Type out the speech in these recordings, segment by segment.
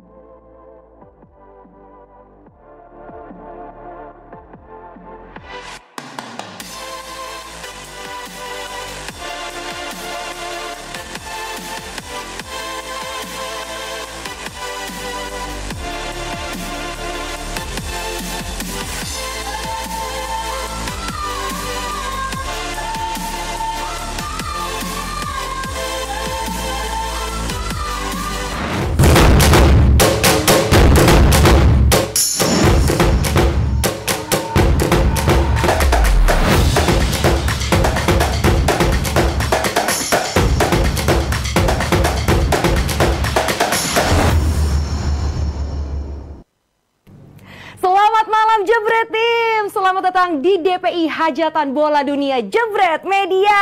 thank you di DPI Hajatan Bola Dunia Jebret Media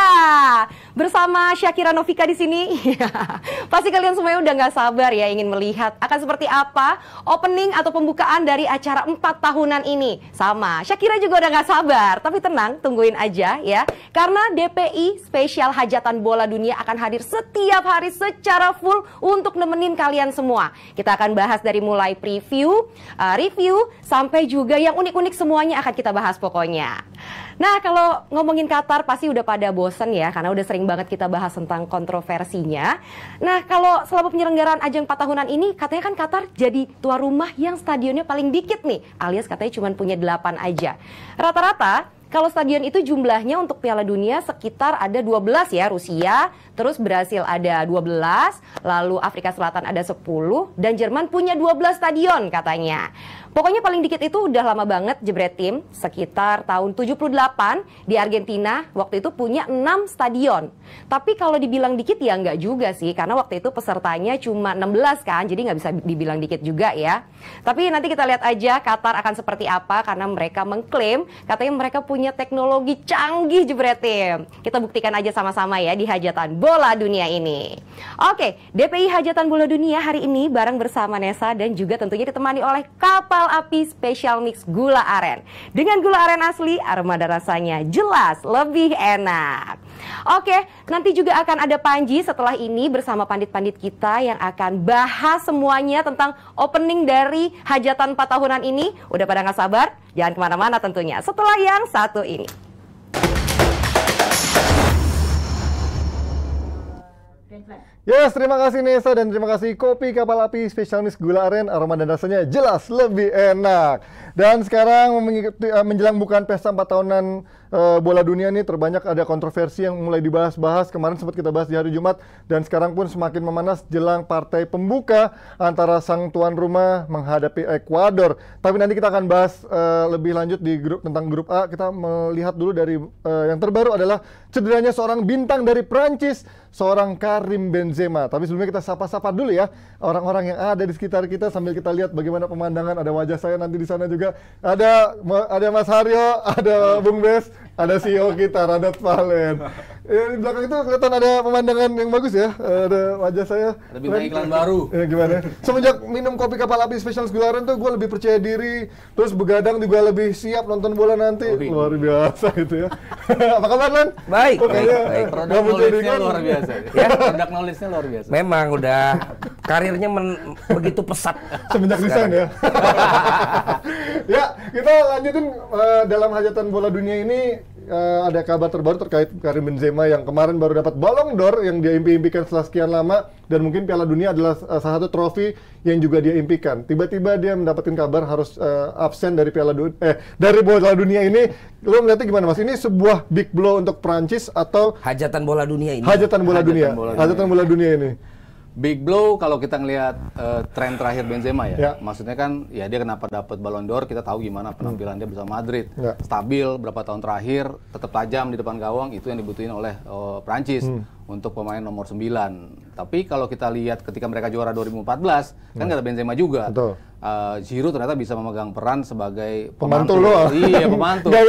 bersama Syakira Novika di sini. Pasti kalian semuanya udah gak sabar ya ingin melihat akan seperti apa opening atau pembukaan dari acara 4 tahunan ini. Sama, Syakira juga udah gak sabar, tapi tenang, tungguin aja ya. Karena DPI spesial hajatan bola dunia akan hadir setiap hari secara full untuk nemenin kalian semua. Kita akan bahas dari mulai preview, eh, review, sampai juga yang unik-unik semuanya akan kita bahas pokoknya. Nah, kalau ngomongin Qatar pasti udah pada bosen ya, karena udah sering banget kita bahas tentang kontroversinya. Nah, kalau selama penyelenggaraan ajang 4 tahunan ini, katanya kan Qatar jadi tua rumah yang stadionnya paling dikit nih, alias katanya cuma punya 8 aja. Rata-rata, kalau stadion itu jumlahnya untuk Piala Dunia sekitar ada 12 ya, Rusia, terus Brasil ada 12, lalu Afrika Selatan ada 10 dan Jerman punya 12 stadion katanya. Pokoknya paling dikit itu udah lama banget jebret tim, sekitar tahun 78 di Argentina waktu itu punya 6 stadion. Tapi kalau dibilang dikit ya nggak juga sih, karena waktu itu pesertanya cuma 16 kan, jadi nggak bisa dibilang dikit juga ya. Tapi nanti kita lihat aja Qatar akan seperti apa, karena mereka mengklaim katanya mereka punya teknologi canggih jebret tim. Kita buktikan aja sama-sama ya di hajatan bola dunia ini. Oke, DPI Hajatan Bola Dunia hari ini bareng bersama Nesa dan juga tentunya ditemani oleh kapal api special mix gula aren. Dengan gula aren asli, aroma dan rasanya jelas lebih enak. Oke, nanti juga akan ada Panji setelah ini bersama pandit-pandit kita yang akan bahas semuanya tentang opening dari Hajatan 4 tahunan ini. Udah pada nggak sabar? Jangan kemana-mana tentunya. Setelah yang satu ini. Yes, terima kasih Nesa dan terima kasih kopi kapal api spesial Miss Gula Aren aroma dan rasanya jelas lebih enak. Dan sekarang eh, menjelang bukan pesta 4 tahunan uh, bola dunia ini terbanyak ada kontroversi yang mulai dibahas-bahas kemarin sempat kita bahas di hari Jumat dan sekarang pun semakin memanas jelang partai pembuka antara sang tuan rumah menghadapi Ekuador. Tapi nanti kita akan bahas uh, lebih lanjut di grup tentang grup A. Kita melihat dulu dari uh, yang terbaru adalah cederanya seorang bintang dari Prancis, seorang Karim Benzema. Tapi sebelumnya kita sapa-sapa dulu ya orang-orang yang ada di sekitar kita sambil kita lihat bagaimana pemandangan ada wajah saya nanti di sana juga. Ada ada Mas Haryo, ada Bung Bes, ada CEO kita Radot Valen Ya, di belakang itu kelihatan ada pemandangan yang bagus ya. Eh, ada wajah saya. Ada bintang iklan baru. Ya, gimana? Semenjak minum kopi kapal api spesial segularan tuh gue lebih percaya diri. Terus begadang juga lebih siap nonton bola nanti. Oh, Luar biasa gitu ya. Apa kabar Lan? Baik. Oke, baik, ya. baik. Produk knowledge luar biasa. ya, produk knowledge luar biasa. Memang udah karirnya begitu pesat. Semenjak desain ya. ya, kita lanjutin uh, dalam hajatan bola dunia ini uh, ada kabar terbaru terkait Karim Benzema Benzema yang kemarin baru dapat Ballon d'Or yang dia impi-impikan setelah sekian lama dan mungkin Piala Dunia adalah uh, salah satu trofi yang juga dia impikan. Tiba-tiba dia mendapatkan kabar harus uh, absen dari Piala Dunia eh dari Bola Dunia ini. Lo melihatnya gimana Mas? Ini sebuah big blow untuk Prancis atau hajatan bola dunia ini? Hajatan bola hajatan dunia. Bola dunia. Hajatan bola dunia ini. Big blow kalau kita ngelihat uh, tren terakhir Benzema ya. Yeah. Maksudnya kan ya dia kenapa dapat Ballon d'Or kita tahu gimana penampilan hmm. dia bersama Madrid. Yeah. Stabil berapa tahun terakhir, tetap tajam di depan gawang itu yang dibutuhin oleh uh, oh, Prancis. Hmm untuk pemain nomor 9. Tapi kalau kita lihat ketika mereka juara 2014, hmm. kan ada Benzema juga. Betul. Uh, Giroud ternyata bisa memegang peran sebagai pemantu. pemantu loh. Iya, pemantu. gak,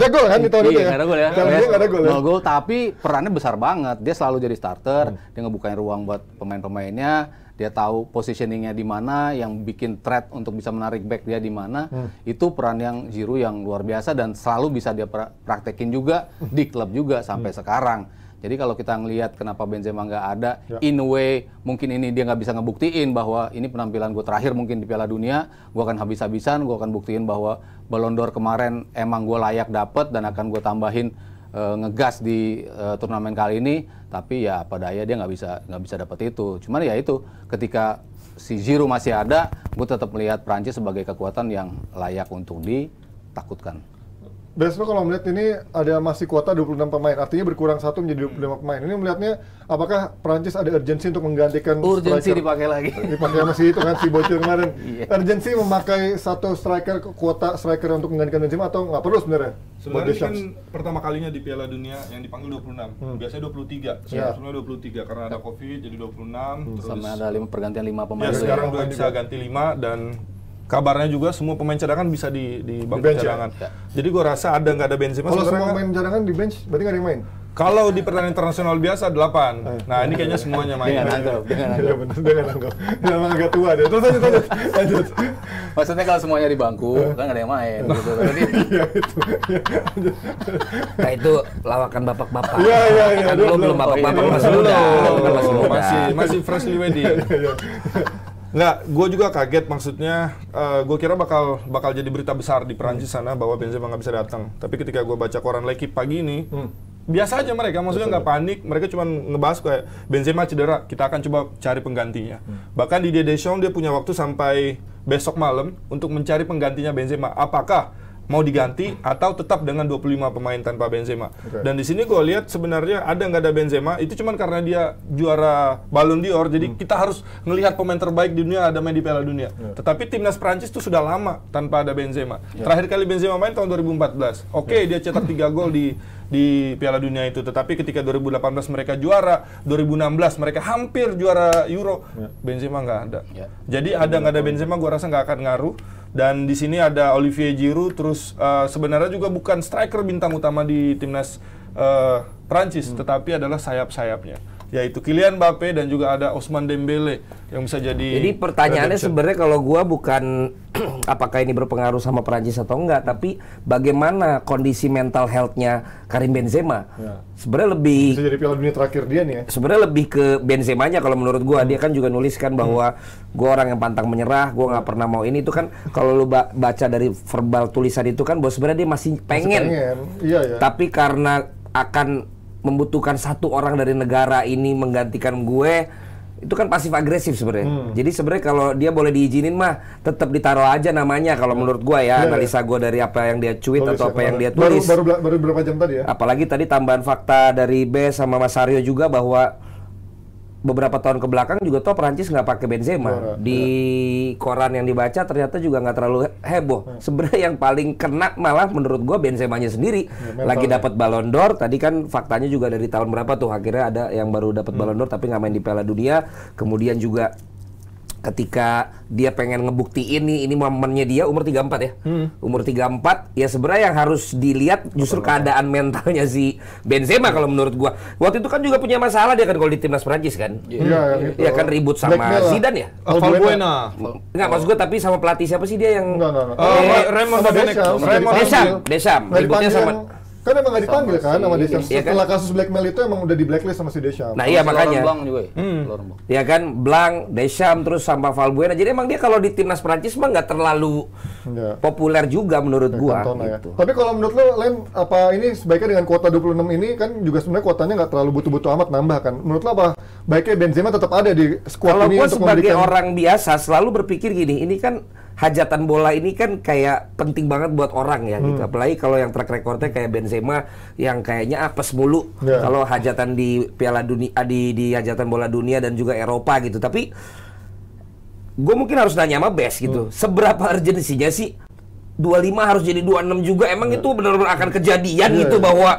ada gol kan di tahun itu iya, ya? Gak ada gol ya. Gak, ada gol ya. gol, tapi perannya besar banget. Dia selalu jadi starter, hmm. dia ngebukain ruang buat pemain-pemainnya. Dia tahu positioningnya di mana, yang bikin threat untuk bisa menarik back dia di mana. Hmm. Itu peran yang Giroud yang luar biasa dan selalu bisa dia praktekin juga hmm. di klub juga sampai hmm. sekarang jadi kalau kita ngelihat kenapa Benzema nggak ada, ya. in a way mungkin ini dia nggak bisa ngebuktiin bahwa ini penampilan gue terakhir mungkin di Piala Dunia, gue akan habis-habisan, gue akan buktiin bahwa Ballon d'Or kemarin emang gue layak dapet dan akan gue tambahin uh, ngegas di uh, turnamen kali ini. Tapi ya pada ya dia nggak bisa nggak bisa dapet itu. Cuman ya itu ketika si Giroud masih ada, gue tetap melihat Prancis sebagai kekuatan yang layak untuk ditakutkan. Besok kalau melihat ini ada masih kuota 26 pemain, artinya berkurang satu menjadi 25 pemain. Ini melihatnya apakah Prancis ada urgensi untuk menggantikan urgensi striker? dipakai lagi. Dipakai masih itu kan si bocil kemarin. yeah. Urgensi memakai satu striker kuota striker untuk menggantikan Benzema atau nggak perlu sebenarnya? Sebenarnya ini kan pertama kalinya di Piala Dunia yang dipanggil 26. Hmm. Biasanya 23. Ya. Sebenarnya yeah. 23 karena ada iya. Covid jadi 26 hmm. terus sama ada lima pergantian lima pemain. Ya, sekarang iya. udah bisa ganti lima dan kabarnya juga semua pemain cadangan bisa di di bangku di ya? cadangan. Ya. Jadi gue rasa ada nggak ada Benzema Kalau semua pemain cadangan di bench berarti nggak ada yang main. Kalau di pertandingan internasional biasa 8. Eh. Nah, ini kayaknya semuanya main. Dengan anggap, dengan iya, anggap. dengan anggap. agak tua deh. Terus lanjut, lanjut, Maksudnya kalau semuanya di bangku, eh. kan nggak ada yang main. Nah, gitu. Jadi, iya, itu. Iya, nah, itu lawakan bapak-bapak. Iya, iya, iya. Kan belum bapak-bapak, oh, iya. kan masih muda. Masih, masih freshly wedding. Enggak, gue juga kaget maksudnya. Uh, eh, gue kira bakal bakal jadi berita besar di Perancis hmm. sana bahwa Benzema nggak bisa datang. Tapi ketika gue baca koran Lekip pagi ini, hmm biasa aja mereka maksudnya nggak panik mereka cuma ngebahas kayak Benzema cedera kita akan coba cari penggantinya hmm. bahkan di Deschamps dia punya waktu sampai besok malam untuk mencari penggantinya Benzema apakah mau diganti atau tetap dengan 25 pemain tanpa Benzema. Okay. Dan di sini gue lihat sebenarnya ada nggak ada Benzema itu cuman karena dia juara Ballon d'Or. Jadi hmm. kita harus melihat pemain terbaik di dunia ada main di Piala Dunia. Yeah. Tetapi timnas Prancis itu sudah lama tanpa ada Benzema. Yeah. Terakhir kali Benzema main tahun 2014. Oke, okay, ya. yeah. dia cetak 3 gol di di Piala Dunia itu. Tetapi ketika 2018 mereka juara, 2016 mereka hampir juara Euro, yeah. Benzema nggak ada. Yeah. Jadi ya, ada nggak ada Benzema, gue rasa nggak akan ngaruh dan di sini ada Olivier Giroud, terus uh, sebenarnya juga bukan striker bintang utama di timnas uh, eh, Prancis, hmm. tetapi adalah sayap-sayapnya yaitu Kylian Mbappe dan juga ada Osman Dembele yang bisa jadi Jadi pertanyaannya sebenarnya kalau gua bukan apakah ini berpengaruh sama Perancis atau enggak, tapi bagaimana kondisi mental health-nya Karim Benzema. Ya. Sebenarnya lebih bisa jadi Piala Dunia terakhir dia nih ya. Sebenarnya lebih ke Benzemanya kalau menurut gua hmm. dia kan juga nuliskan bahwa hmm. gua orang yang pantang menyerah, gua nggak pernah mau ini itu kan kalau lu baca dari verbal tulisan itu kan bahwa sebenarnya dia masih pengen. Masih pengen. Iya, iya. Tapi karena akan membutuhkan satu orang dari negara ini menggantikan gue itu kan pasif agresif sebenarnya. Hmm. Jadi sebenarnya kalau dia boleh diizinin mah tetap ditaruh aja namanya kalau hmm. menurut gua ya yeah, iya. analisa yeah. gua dari apa yang dia cuit Tulis atau ya. apa yang dia tulis. Baru, baru baru beberapa jam tadi ya. Apalagi tadi tambahan fakta dari B sama Mas Aryo juga bahwa beberapa tahun ke belakang juga toh Prancis nggak pakai Benzema. Kora, iya, iya. di ya. koran yang dibaca ternyata juga nggak terlalu heboh. hmm. Sebenarnya yang paling kena malah menurut gue Benzemanya sendiri. Ya, Lagi dapat Ballon d'Or tadi kan faktanya juga dari tahun berapa tuh akhirnya ada yang baru dapat hmm. Ballon d'Or tapi nggak main di Piala Dunia. Kemudian juga ketika dia pengen ngebuktiin nih ini momennya dia umur 34 ya. Hmm. Umur 34 ya sebenarnya yang harus dilihat justru Betul. keadaan mentalnya si Benzema kalau menurut gua. Waktu itu kan juga punya masalah dia kan kalau di timnas Prancis kan. Iya yeah. yeah, gitu. Ya kan ribut sama Blackmail. Zidane ya. Valbuena. Enggak maksud gua tapi sama pelatih siapa sih dia yang Enggak enggak. enggak. Eh, Raymond Desam. Desam. Ributnya sama Kan emang gak dipanggil kan si, sama Desham. Iya, kan? Setelah kan? kasus blackmail itu emang udah di blacklist sama si Desham. Nah, iya makanya. Blang juga ya. Hmm. Iya kan Blang, Desham terus sama Valbuena. Jadi emang dia kalau di timnas Prancis mah nggak terlalu iya. populer juga menurut gua. Ya. gitu. Tapi kalau menurut lo lain apa ini sebaiknya dengan kuota 26 ini kan juga sebenarnya kuotanya nggak terlalu butuh-butuh amat nambah kan. Menurut lo apa baiknya Benzema tetap ada di squad kalau ini gua untuk sebagai orang biasa selalu berpikir gini, ini kan hajatan bola ini kan kayak penting banget buat orang ya gitu. hmm. gitu. Apalagi kalau yang track recordnya kayak Benzema yang kayaknya apes ah, mulu yeah. kalau hajatan di Piala Dunia ah, di di hajatan bola dunia dan juga Eropa gitu. Tapi gue mungkin harus nanya sama Bes gitu. Hmm. Seberapa urgensinya sih 25 harus jadi 26 juga emang yeah. itu benar-benar akan kejadian yeah, gitu yeah. bahwa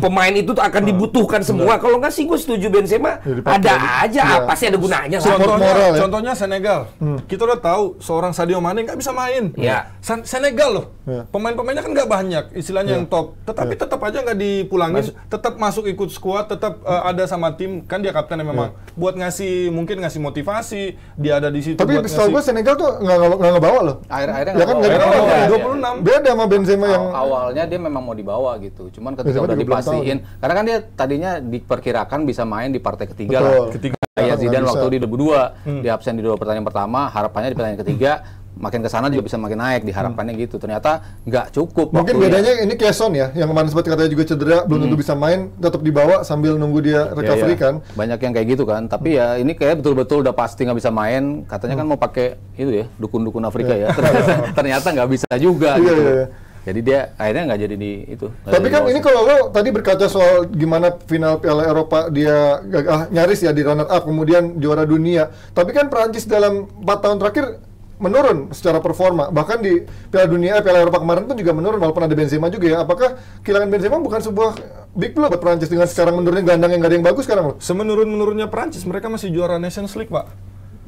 pemain itu akan iya. dibutuhkan semua kalau nggak sih gue setuju Benzema ya, ada aja yeah. apa sih ada gunanya contohnya moral, ya? contohnya Senegal hmm. kita udah tahu seorang Sadio Mane nggak bisa main yeah. San Senegal loh yeah. pemain-pemainnya kan nggak banyak istilahnya yeah. yang top tetapi yeah. tetap aja nggak dipulangin Mas tetap masuk ikut skuad tetap uh, ada sama tim kan dia kapten ya memang yeah. buat ngasih mungkin ngasih motivasi dia ada di situ tapi buat gue Senegal tuh nggak nggak bawa loh air-airnya ya kan nggak iya. 26. Iya. Beda sama Benzema yang awalnya dia memang mau dibawa gitu. Cuman ketika Benzema udah dipastiin karena kan dia tadinya diperkirakan bisa main di partai ketiga Betul. lah. Ketiga ya Zidane waktu di debu dua, hmm. di absen di dua pertandingan pertama, harapannya di pertandingan ketiga makin ke sana juga bisa makin naik diharapkannya hmm. gitu. Ternyata nggak cukup. Mungkin ya. bedanya ini Keson ya, yang kemarin sempat katanya juga cedera, belum tentu hmm. bisa main, tetap dibawa sambil nunggu dia iya, iya. recovery ya, ya. kan. Banyak yang kayak gitu kan. Tapi ya ini kayak betul-betul udah pasti nggak bisa main. Katanya kan hmm. kan mau pakai itu ya, dukun-dukun Afrika ya. ya. ternyata nggak bisa juga iya, gitu. Ya, ya. Jadi dia akhirnya nggak jadi di itu. Tapi kan ini kalau lo tadi berkaca soal gimana final Piala Eropa dia ah, nyaris ya di runner up kemudian juara dunia. Tapi kan Prancis dalam 4 tahun terakhir menurun secara performa. Bahkan di Piala Dunia, eh, Piala Eropa kemarin pun juga menurun walaupun ada Benzema juga ya. Apakah kehilangan Benzema bukan sebuah big blow buat Prancis dengan sekarang menurunnya gelandang yang gak ada yang bagus sekarang loh? Semenurun-menurunnya Prancis, mereka masih juara Nations League, Pak.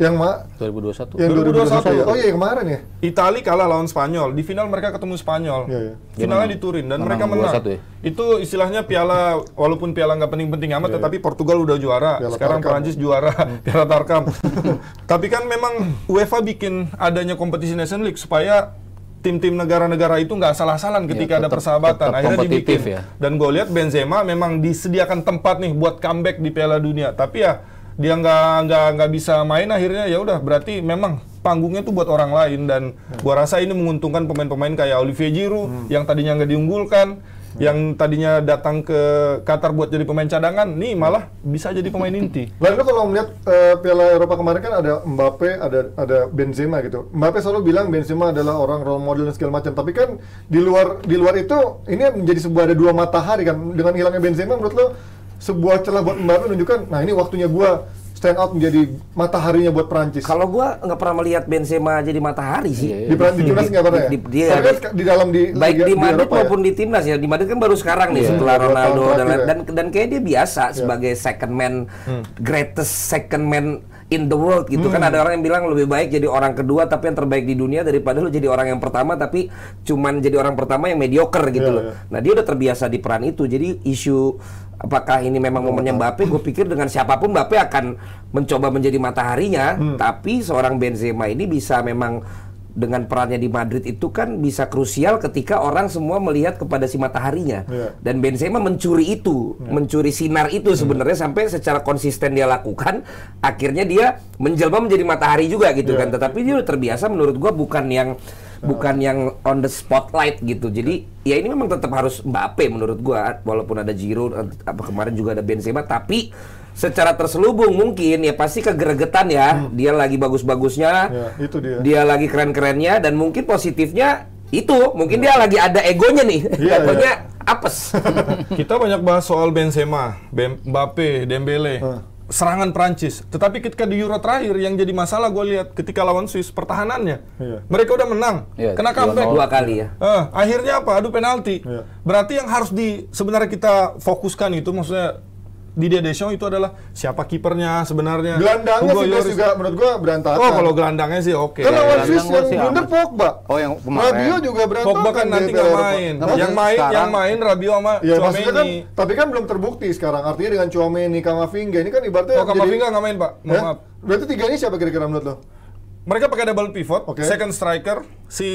Yang mak 2021. Yang 2021. 2021. Ya? Oh iya kemarin ya. Italia kalah lawan Spanyol. Di final mereka ketemu Spanyol. Iya, iya. Finalnya iya, di Turin dan mereka menang. 21, ya? Itu istilahnya piala walaupun piala nggak penting-penting amat iya, iya, tetapi Portugal udah juara. Piala Sekarang Tarkam. Perancis juara hmm. Piala Tarkam. tapi kan memang UEFA bikin adanya kompetisi Nation League supaya tim-tim negara-negara itu nggak salah-salan iya, ketika ya, tetap, ada persahabatan. Tetap Akhirnya dibikin. Ya. Dan gue lihat Benzema memang disediakan tempat nih buat comeback di Piala Dunia. Tapi ya dia nggak nggak nggak bisa main akhirnya ya udah berarti memang panggungnya tuh buat orang lain dan hmm. gua rasa ini menguntungkan pemain-pemain kayak Olivier Giroud hmm. yang tadinya nggak diunggulkan hmm. yang tadinya datang ke Qatar buat jadi pemain cadangan nih malah bisa jadi pemain inti. Lalu kalau melihat uh, eh, Piala Eropa kemarin kan ada Mbappe, ada ada Benzema gitu. Mbappe selalu bilang Benzema adalah orang role model dan segala macam, tapi kan di luar di luar itu ini menjadi sebuah ada dua matahari kan dengan hilangnya Benzema menurut lo sebuah celah buat Mbappe menunjukkan, nah ini waktunya gue stand out menjadi mataharinya buat Perancis. Kalau gua nggak pernah melihat Benzema jadi matahari sih. Iya, iya. Di Perancis timnas nggak pernah ya. Di, di, di, di, kan di dalam di baik di, di Madrid Eropa ya? maupun ya? di timnas ya. Di Madrid kan baru sekarang nih yeah. setelah iya, Ronaldo dan dan, ya? dan dan kayak dia biasa yeah. sebagai second man, hmm. greatest second man in the world gitu kan hmm. kan ada orang yang bilang lebih baik jadi orang kedua tapi yang terbaik di dunia daripada lo jadi orang yang pertama tapi cuman jadi orang pertama yang mediocre gitu yeah, loh. Yeah. Nah, dia udah terbiasa di peran itu. Jadi isu apakah ini memang momennya iya, Mbappe? Gue pikir dengan siapapun Mbappe akan mencoba menjadi mataharinya, hmm. tapi seorang Benzema ini bisa memang dengan perannya di Madrid itu kan bisa krusial ketika orang semua melihat kepada si mataharinya yeah. dan Benzema mencuri itu, yeah. mencuri sinar itu hmm. sebenarnya sampai secara konsisten dia lakukan akhirnya dia menjelma menjadi matahari juga gitu yeah. kan. Tetapi dia terbiasa menurut gue bukan yang bukan yang on the spotlight gitu. Jadi ya ini memang tetap harus Mbappe menurut gua walaupun ada Giroud eh, apa kemarin juga ada Benzema tapi secara terselubung mungkin ya pasti kegeregetan ya. Hmm. Dia lagi bagus-bagusnya. Ya, itu dia. Dia lagi keren-kerennya dan mungkin positifnya itu mungkin ya. dia lagi ada egonya nih. Ya, egonya ya. apes. Kita banyak bahas soal Benzema, Mbappe, Dembele. Hmm serangan Prancis. Tetapi ketika di Euro terakhir yang jadi masalah gue lihat ketika lawan Swiss pertahanannya, yeah. mereka udah menang, yeah, kena comeback dua, kali ya. Eh, akhirnya apa? Aduh penalti. Yeah. Berarti yang harus di sebenarnya kita fokuskan itu maksudnya di Dedesho itu adalah siapa kipernya sebenarnya. Gelandangnya Hugo sih Yoris. juga menurut gua berantakan. Oh, kalau gelandangnya sih oke. Okay. Kalau lawan Swiss yang blunder Pogba. Oh, yang kemarin. Rabio juga berantakan. Pogba kan nanti nggak main. Nah, yang main sekarang, yang main Rabio sama ya, Chomeni. Kan, tapi kan belum terbukti sekarang. Artinya dengan Chomeni, Kamavinga ini kan ibaratnya Oh, Kamavinga nggak main, Pak. Mohon eh? maaf. Berarti tiga ini siapa kira-kira menurut lo? Mereka pakai double pivot, okay. second striker, si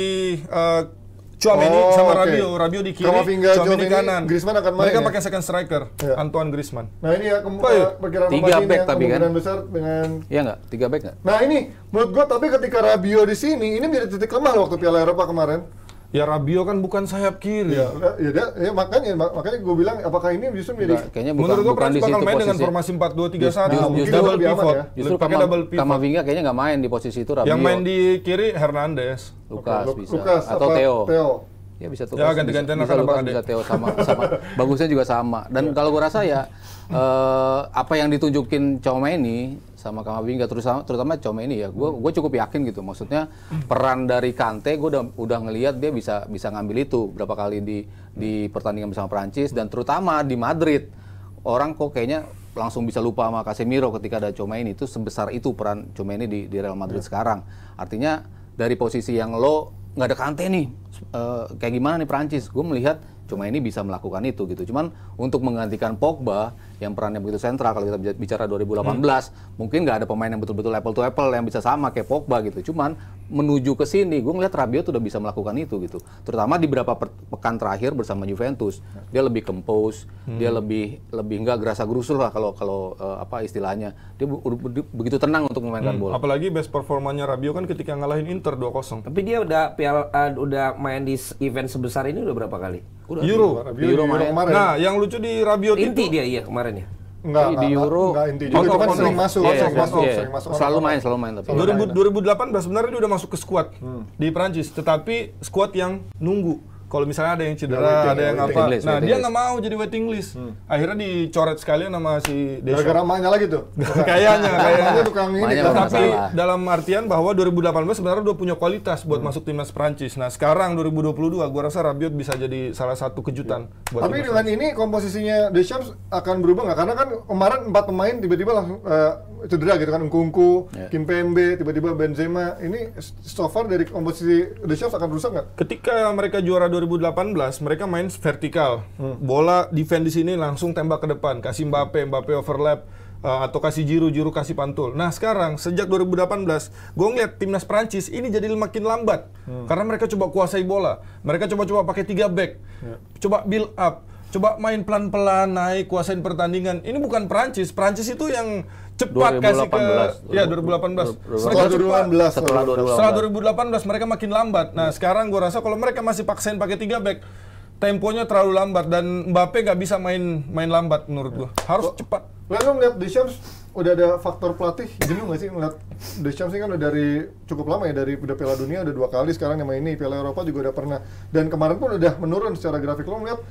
uh, Chouameni oh, sama okay. Rabiot, Rabiot di kiri, Kamavinga, di kanan. Griezmann akan main. Mereka ya? pakai second striker, ya. Antoine Griezmann. Nah ini ya kem- uh, eh, perkiraan tiga back tapi kan besar dengan Iya enggak? Tiga back enggak? Nah ini menurut gua tapi ketika Rabiot di sini ini menjadi titik lemah waktu Piala Eropa kemarin. Ya Rabio kan bukan sayap kiri. Ya, ya, ya dia, ya makanya makanya gue bilang apakah ini justru menjadi nah, kayaknya bukan, menurut gue bukan di main posisi. dengan formasi 4 2 3 1 nah, just, double pivot. Ya. Justru pakai double pivot. Kamavinga kayaknya nggak main di posisi itu Rabio. Yang main di kiri Hernandez. Lukas okay. bisa Lukas, atau Theo. Theo. Iya, ya bisa tuh. Ya ganti-gantian akan Lukas, bisa Theo sama sama bagusnya juga sama. Dan iya. kalau gue rasa ya eh, apa yang ditunjukin Coma ini sama Kamavinga terutama terutama Cuma ini ya gue gue cukup yakin gitu maksudnya peran dari Kante gue udah udah ngelihat dia bisa bisa ngambil itu berapa kali di di pertandingan bersama Prancis dan terutama di Madrid orang kok kayaknya langsung bisa lupa sama Casemiro ketika ada Cuma ini itu sebesar itu peran Cuma ini di, di Real Madrid ya. sekarang artinya dari posisi yang lo nggak ada Kante nih uh, kayak gimana nih Prancis gue melihat Cuma ini bisa melakukan itu gitu. Cuman untuk menggantikan Pogba yang perannya begitu sentral kalau kita bicara 2018 hmm. mungkin nggak ada pemain yang betul-betul level to level yang bisa sama kayak Pogba gitu cuman menuju ke sini, gue ngeliat Rabiot udah bisa melakukan itu gitu. Terutama di beberapa pekan terakhir bersama Juventus, dia lebih compose, hmm. dia lebih lebih nggak gerasa gerusul lah kalau kalau uh, apa istilahnya, dia be be begitu tenang untuk memainkan hmm. bola. Apalagi best performanya Rabiot kan ketika ngalahin Inter 2-0. Tapi dia udah piala uh, udah main di event sebesar ini udah berapa kali? Udah, Euro. Euro, Euro, Euro, Euro kemarin. Nah, yang lucu di Rabiot Inti itu, dia iya kemarin ya. Enggak, di, di Euro. Enggak, inti juga kan sering masuk, yeah, sering, iya, masuk yeah. sering masuk. Selalu main, selalu main tapi. 2000, 2018 sebenarnya dia udah masuk ke skuad hmm. di Prancis, tetapi skuad yang nunggu kalau misalnya ada yang cedera, ya, ada yang apa. List, nah, dia nggak mau jadi waiting list. Hmm. Akhirnya dicoret sekalian sama si Deschamps. Gara-gara mahnya lagi tuh. kayaknya, kayaknya tukang ini. Tapi dalam artian bahwa 2018 sebenarnya udah punya kualitas buat hmm. masuk timnas Prancis. Nah, sekarang 2022 gua rasa Rabiot bisa jadi salah satu kejutan hmm. buat Tapi dengan ini komposisinya Deschamps akan berubah nggak? Karena kan kemarin empat pemain tiba-tiba lah eh, uh, cedera gitu kan Nkunku, yeah. Kimpembe, tiba-tiba Benzema. Ini so far dari komposisi Deschamps akan rusak nggak? Ketika mereka juara 2018 mereka main vertikal. Hmm. Bola defend di sini langsung tembak ke depan, kasih Mbappe, Mbappe overlap uh, atau kasih Jiru, Jiru kasih pantul. Nah, sekarang sejak 2018, gue ngeliat timnas Prancis ini jadi makin lambat. Hmm. Karena mereka coba kuasai bola. Mereka coba-coba pakai tiga back. Yeah. Coba build up, coba main pelan-pelan naik kuasain pertandingan. Ini bukan Prancis. Prancis itu yang cepat 2018, kasih ke 2018, ya 2018. 2018. Setelah 2018. Setelah 2018. Setelah 2018 mereka makin lambat. Nah, sekarang gue rasa kalau mereka masih paksain pakai tiga back temponya terlalu lambat dan Mbappe nggak bisa main main lambat menurut gue Harus Kok, cepat. Lalu melihat Deschamps udah ada faktor pelatih jenuh nggak sih melihat Deschamps ini kan udah dari cukup lama ya dari udah Piala Dunia udah dua kali sekarang yang main ini Piala Eropa juga udah pernah dan kemarin pun udah menurun secara grafik lo melihat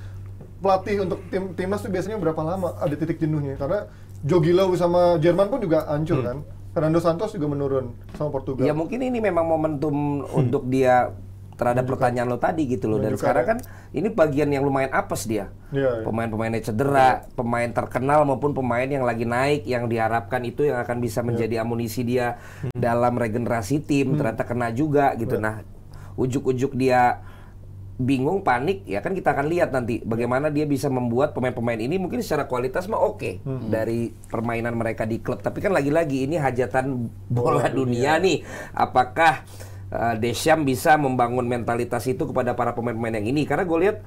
pelatih untuk tim timnas tuh biasanya berapa lama ada titik jenuhnya karena Joe Gilau sama Jerman pun juga hancur hmm. kan. Fernando Santos juga menurun sama Portugal. Ya mungkin ini memang momentum hmm. untuk dia terhadap Menjukkan. pertanyaan lo tadi gitu loh. Dan sekarang ya. kan ini bagian yang lumayan apes dia. Ya, ya. Pemain-pemainnya cedera, ya. pemain terkenal maupun pemain yang lagi naik yang diharapkan itu yang akan bisa iya. menjadi ya. amunisi dia hmm. dalam regenerasi tim hmm. ternyata kena juga gitu. Ya. Nah, ujuk-ujuk dia bingung, panik, ya kan kita akan lihat nanti bagaimana dia bisa membuat pemain-pemain ini mungkin secara kualitas mah oke okay hmm. dari permainan mereka di klub. Tapi kan lagi-lagi ini hajatan bola, bola dunia, dunia nih. Apakah uh, eh, Desham bisa membangun mentalitas itu kepada para pemain-pemain yang ini? Karena gue lihat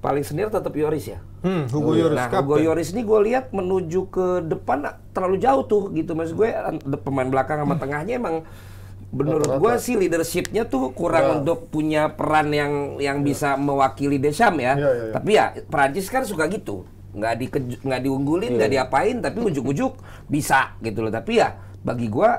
paling senior tetap Yoris ya. Hmm, Hugo Yoris. Iya. Nah, Hugo Yoris ini gue lihat menuju ke depan terlalu jauh tuh gitu. Maksud gue pemain belakang sama hmm. tengahnya emang menurut gue sih leadershipnya tuh kurang ya. untuk punya peran yang yang ya. bisa mewakili Desham ya. Ya, ya, ya. Tapi ya Prancis kan suka gitu, nggak di nggak diunggulin, nggak ya. diapain, tapi ujuk-ujuk bisa gitu loh. Tapi ya bagi gue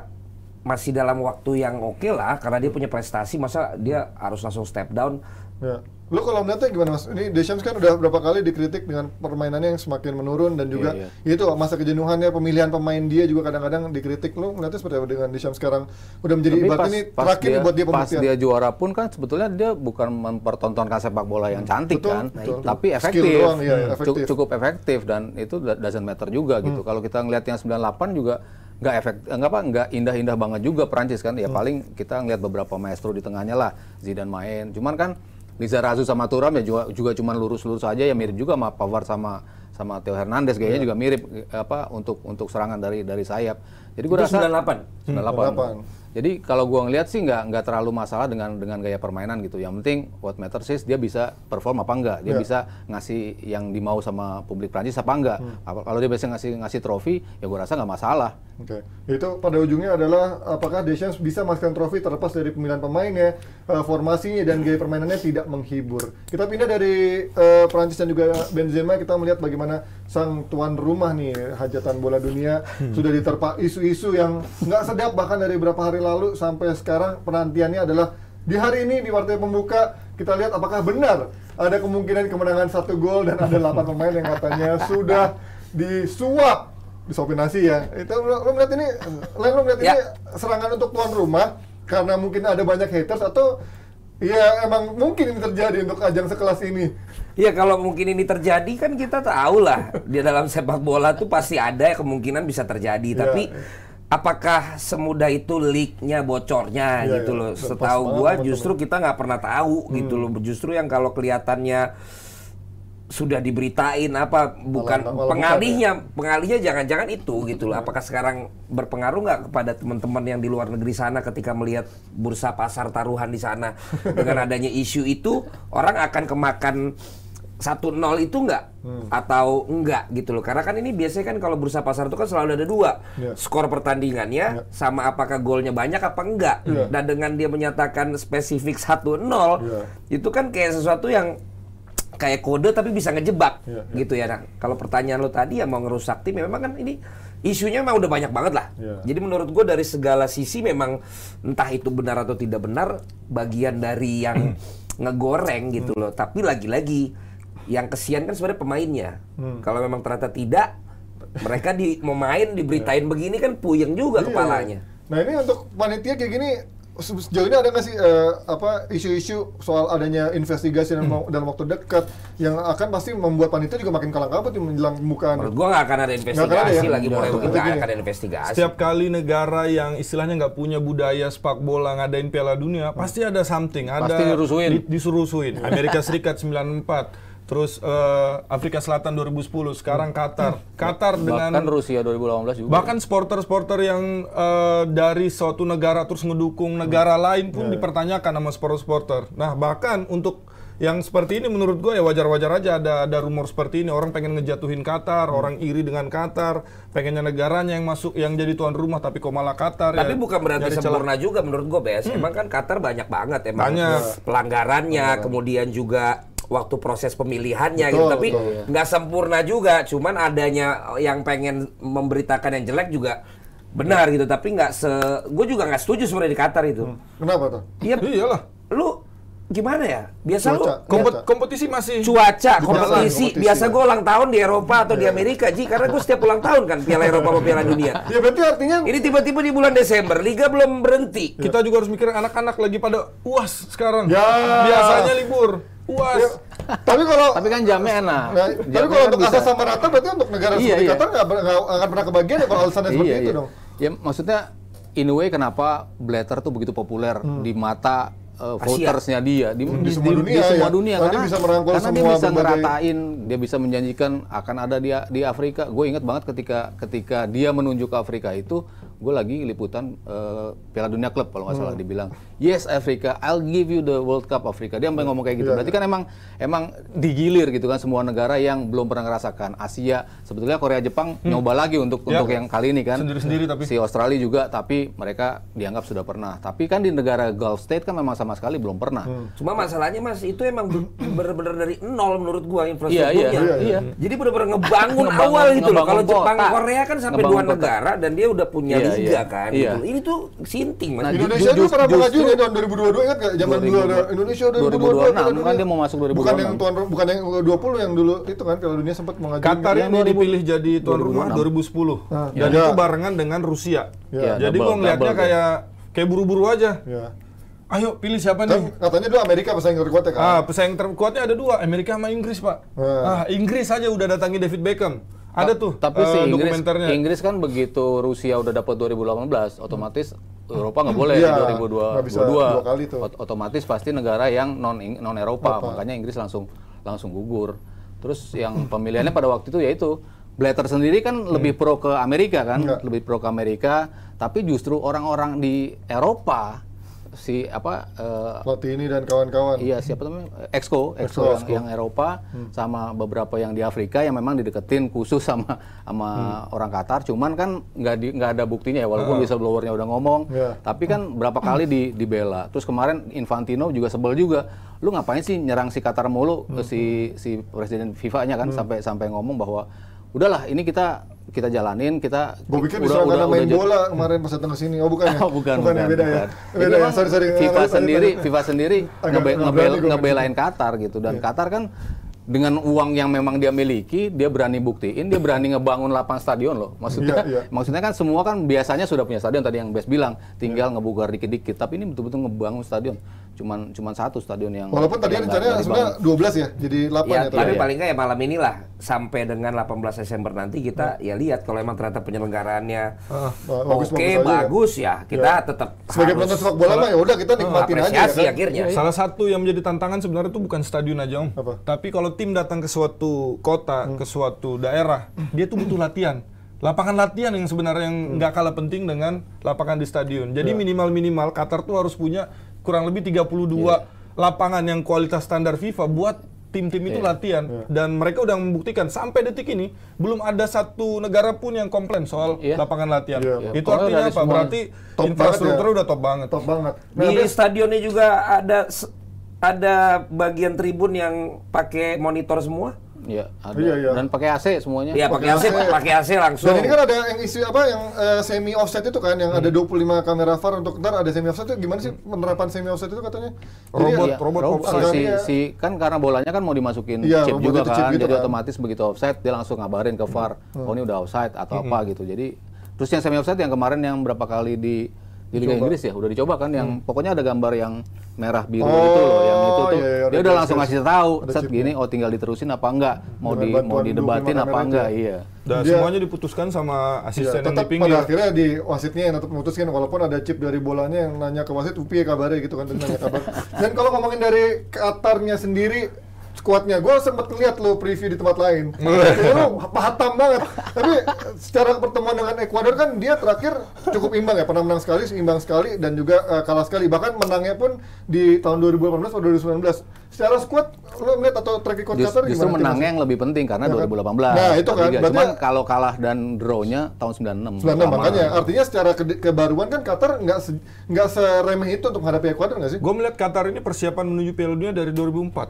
masih dalam waktu yang oke okay lah, karena dia punya prestasi, masa dia harus langsung step down. Ya. Lo kalau melihatnya gimana mas? Ini Deschamps kan udah berapa kali dikritik dengan permainannya yang semakin menurun dan juga yeah, yeah. itu masa kejenuhannya pemilihan pemain dia juga kadang-kadang dikritik. Lo melihatnya seperti apa dengan Deschamps sekarang? Udah menjadi ibarat ini terakhir dia, buat dia pembuktian. Pas dia juara pun kan sebetulnya dia bukan mempertontonkan sepak bola yang cantik betul, kan, betul. Nah, tapi efektif. doang, ya, hmm. efektif. Cukup efektif dan itu doesn't meter juga hmm. gitu. Kalau kita ngelihat yang 98 juga nggak efek eh, nggak apa nggak indah-indah banget juga Perancis kan ya hmm. paling kita ngelihat beberapa maestro di tengahnya lah Zidane main cuman kan Liza Razu sama Turam ya juga juga cuma lurus-lurus aja ya mirip juga sama Pavard sama sama Theo Hernandez kayaknya yeah. juga mirip eh, apa untuk untuk serangan dari dari sayap. Jadi gue rasa 98. 98. 98. Jadi kalau gue ngeliat sih nggak nggak terlalu masalah dengan dengan gaya permainan gitu. Yang penting what matters is dia bisa perform apa enggak, dia yeah. bisa ngasih yang dimau sama publik Prancis apa enggak. Hmm. Kalau dia bisa ngasih ngasih trofi, ya gue rasa nggak masalah. Oke, okay. itu pada ujungnya adalah apakah Deschamps bisa masukkan trofi terlepas dari pemilihan pemainnya, eh, formasinya dan gaya permainannya tidak menghibur. Kita pindah dari uh, eh, Prancis dan juga Benzema kita melihat bagaimana sang tuan rumah nih hajatan bola dunia hmm. sudah diterpa isu-isu yang nggak sedap bahkan dari beberapa hari lalu sampai sekarang penantiannya adalah di hari ini di partai pembuka kita lihat apakah benar ada kemungkinan kemenangan satu gol dan ada delapan pemain yang katanya sudah disuap disuapin ya itu lo, lo melihat ini lo melihat ya. ini serangan untuk tuan rumah karena mungkin ada banyak haters atau ya emang mungkin ini terjadi untuk ajang sekelas ini Iya kalau mungkin ini terjadi kan kita tahu lah di dalam sepak bola tuh pasti ada kemungkinan bisa terjadi. Ya. Tapi apakah semudah itu leaknya bocornya ya, gitu ya. loh? Setahu gua teman -teman. justru kita nggak pernah tahu hmm. gitu loh. Hmm. Justru yang kalau kelihatannya sudah diberitain apa bukan malah, malah pengalihnya bukan, ya? pengalihnya jangan-jangan itu gitu loh iya. apakah sekarang berpengaruh nggak kepada teman-teman yang di luar negeri sana ketika melihat bursa pasar taruhan di sana dengan adanya isu itu orang akan kemakan satu nol itu enggak hmm. atau enggak gitu loh karena kan ini biasanya kan kalau bursa pasar itu kan selalu ada dua yeah. skor pertandingannya yeah. sama apakah golnya banyak apa enggak yeah. Ya. dan dengan dia menyatakan spesifik satu nol ya. itu kan kayak sesuatu yang kayak kode tapi bisa ngejebak yeah. Ya. gitu ya nah kalau pertanyaan lo tadi ya mau ngerusak tim ya memang kan ini isunya memang udah banyak banget lah. Yeah. Jadi menurut gue dari segala sisi memang entah itu benar atau tidak benar bagian dari yang ngegoreng gitu loh. Tapi lagi-lagi yang kesian kan sebenarnya pemainnya. Hmm. Kalau memang ternyata tidak, mereka di mau main diberitain yeah. begini kan puyeng juga yeah. kepalanya. Nah ini untuk panitia kayak gini sejauh ini ada nggak sih uh, apa isu-isu soal adanya investigasi dalam, hmm. dalam waktu dekat yang akan pasti membuat panitia juga makin kalah kabut menjelang pembukaan. Menurut nggak akan ada investigasi gak akan ada ya? lagi mulai nggak akan ya? ada investigasi. Setiap kali negara yang istilahnya nggak punya budaya sepak bola ngadain Piala Dunia pasti ada something, ada disuruh suruhin Di, disurusuin. Amerika Serikat 94 terus uh, Afrika Selatan 2010, sekarang Qatar. Hmm. Qatar dengan bahkan Rusia 2018 juga. Bahkan supporter supporter yang uh, dari suatu negara terus mendukung negara hmm. lain pun yeah. Ya. dipertanyakan sama supporter sporter Nah, bahkan untuk yang seperti ini menurut gue ya wajar-wajar aja ada ada rumor seperti ini orang pengen ngejatuhin Qatar hmm. orang iri dengan Qatar pengennya negaranya yang masuk yang jadi tuan rumah tapi kok malah Qatar tapi ya, bukan berarti sempurna juga menurut gue bes hmm. emang kan Qatar banyak banget emang banyak. pelanggarannya Pelanggaran. kemudian juga waktu proses pemilihannya gitu. betul, gitu. Tapi ya. nggak sempurna juga. Cuman adanya yang pengen memberitakan yang jelek juga benar gitu. Tapi nggak se, gue juga nggak setuju sebenarnya di Qatar itu. Hmm. Kenapa tuh? Iya. Iyalah. Lu gimana ya? Biasa cuaca, lu kompet, kompetisi masih cuaca, kompetisi. kompetisi. Biasa gue ulang tahun di Eropa atau yeah. di iya. Amerika, Ji, karena gue setiap ulang tahun kan Piala Eropa atau Piala Dunia. ya berarti artinya ini tiba-tiba di bulan Desember, liga belum berhenti. Kita juga harus mikir anak-anak lagi pada uas sekarang. Ya. Biasanya libur uas. Ya, tapi kalau tapi kan jamnya ya, enak. jamnya tapi kalau untuk asas sama rata berarti untuk negara iya, seperti iya. Qatar nggak akan pernah kebagian ya kalau alasannya seperti iya, itu iya. dong. Ya maksudnya in a way kenapa Blatter tuh begitu populer hmm. di mata uh, votersnya dia di, di, di semua dunia, di, semua ya. dunia karena, bisa merangkul karena semua dia bisa berbagai... ngeratain dia bisa menjanjikan akan ada dia di Afrika gue ingat banget ketika ketika dia menunjuk ke Afrika itu gue lagi liputan uh, Piala Dunia Klub kalau nggak salah hmm. dibilang yes Africa, I'll give you the World Cup Afrika. Dia sampai iya. ngomong kayak gitu. Iya, Berarti kan iya. emang emang digilir gitu kan semua negara yang belum pernah ngerasakan. Asia, sebetulnya Korea Jepang hmm. nyoba lagi untuk yeah. untuk yang kali ini kan. Sendiri-sendiri tapi si Australia juga tapi mereka dianggap sudah pernah. Tapi kan di negara Gulf State kan memang sama sekali belum pernah. Hmm. Cuma masalahnya Mas itu emang benar-benar dari nol menurut gua infrastrukturnya. yeah, iya, iya. Jadi benar-benar ngebangun, ngebangun awal gitu loh. Kalau Jepang Korea kan sampai dua negara dan dia udah punya liga kan gitu. Ini tuh sinting Mas. Nah, Indonesia juga pernah juga. Iya tahun 2022 ingat gak zaman dulu ada Indonesia 2022, 2026 kan, kan dia mau masuk 2026. Bukan yang tuan bukan yang 20 yang dulu itu kan kalau dunia sempat mengajukan. Qatar yang dipilih jadi tuan rumah 2010. Nah, dan ya. itu barengan dengan Rusia. Ya, ya jadi gua ngelihatnya kayak kayak buru-buru aja. Ya. Ayo pilih siapa nih? Katanya dua Amerika pesaing terkuatnya kan? Ah, pesaing terkuatnya ada dua, Amerika sama Inggris pak. Nah. Ah, Inggris aja udah datangi David Beckham. Ada tuh. Tapi uh, si Inggris, Inggris kan begitu Rusia udah dapat 2018, otomatis Eropa nggak boleh ya, 2022. dua kali tuh. Ot otomatis pasti negara yang non non Eropa, makanya Inggris langsung langsung gugur. Terus yang pemilihannya pada waktu itu yaitu Blatter sendiri kan hmm. lebih pro ke Amerika kan, Enggak. lebih pro ke Amerika, tapi justru orang-orang di Eropa si apa uh, ini dan kawan-kawan. Iya, siapa namanya? Exco, Exco, yang, yang Eropa hmm. sama beberapa yang di Afrika yang memang dideketin khusus sama sama hmm. orang Qatar, cuman kan nggak nggak ada buktinya ya walaupun uh. Ah. blowernya udah ngomong, yeah. tapi kan berapa kali di dibela. Terus kemarin Infantino juga sebel juga. Lu ngapain sih nyerang si Qatar mulu hmm. si si presiden FIFA-nya kan hmm. sampai sampai ngomong bahwa udahlah ini kita kita jalanin kita gue pikir udah, udah, udah main udah bola kemarin pas datang ke sini oh bukan ya oh, bukan, bukan, ya, bukan, beda ya? bukan. ya beda ya sorry sorry FIFA sendiri FIFA sendiri ngebe, ngebel, ngebelain Qatar gitu dan yeah. Qatar kan dengan uang yang memang dia miliki dia berani buktiin dia berani ngebangun lapang stadion loh maksudnya yeah, yeah. maksudnya kan semua kan biasanya sudah punya stadion tadi yang Bes bilang iya. tinggal yeah. ngebugar dikit-dikit tapi ini betul-betul ngebangun stadion cuman cuman satu stadion yang walaupun tadi kan rencananya sudah 12 ya jadi 8 iya, ya, ya tapi ya. paling nggak ya malam inilah sampai dengan 18 Desember nanti kita hmm. ya lihat kalau emang ternyata penyelenggaraannya ah, oke bagus, ya. bagus ya. kita ya. tetap sebagai penonton sepak bola mah ya udah kita nikmatin aja ya kan? akhirnya iya, iya. salah satu yang menjadi tantangan sebenarnya itu bukan stadion aja om Apa? tapi kalau tim datang ke suatu kota hmm. ke suatu daerah dia tuh butuh latihan lapangan latihan yang sebenarnya yang hmm. nggak hmm. kalah penting dengan lapangan di stadion jadi minimal minimal Qatar tuh harus punya kurang lebih 32 yeah. Iya. lapangan yang kualitas standar FIFA buat tim-tim itu yeah. latihan yeah. dan mereka udah membuktikan sampai detik ini belum ada satu negara pun yang komplain soal yeah. lapangan latihan. Yeah. Itu artinya apa? Berarti infrastruktur ya. udah top banget. Top banget. Nah, Di habis... stadionnya juga ada ada bagian tribun yang pakai monitor semua? Iya, ada. Iya, iya. Dan pakai AC semuanya. Iya, pakai AC, pakai AC langsung. Dan ini kan ada yang isi apa yang uh, semi offset itu kan yang hmm. ada 25 kamera far untuk ntar ada semi offset itu gimana sih penerapan semi offset itu katanya? Jadi, robot, iya, robot, robot, robot si, si kan karena bolanya kan mau dimasukin iya, chip juga kan. Chip gitu jadi kan. otomatis begitu offset dia langsung ngabarin ke far, hmm. oh ini udah offset atau hmm. apa gitu. Jadi terus yang semi offset yang kemarin yang berapa kali di di Liga Inggris ya udah dicoba kan yang hmm. pokoknya ada gambar yang merah biru oh, itu loh yang itu tuh iya, iya, dia udah langsung ngasih tahu set gini oh tinggal diterusin apa enggak mau di mau didebatin apa enggak iya dan dia, semuanya diputuskan sama asisten iya, yang di pinggir pada akhirnya di wasitnya yang tetap memutuskan walaupun ada chip dari bolanya yang nanya ke wasit upi kabarnya gitu kan nanya kabar dan kalau ngomongin dari Qatarnya sendiri squadnya. Gue sempet lihat lo preview di tempat lain. Iya. lo hatam banget. Tapi secara pertemuan dengan Ecuador kan dia terakhir cukup imbang ya. Pernah menang sekali, seimbang sekali, dan juga uh, kalah sekali. Bahkan menangnya pun di tahun 2018 atau 2019. Secara squad lo melihat atau track record Just, Qatar gimana? Justru menangnya yang lebih penting karena ya, 2018. Kan? Nah itu kan. Berarti kalau kalah dan draw-nya tahun 96. 96 makanya. Artinya secara ke kebaruan kan Qatar nggak se nggak seremeh itu untuk menghadapi Ecuador nggak sih? Gue melihat Qatar ini persiapan menuju Piala Dunia dari 2004.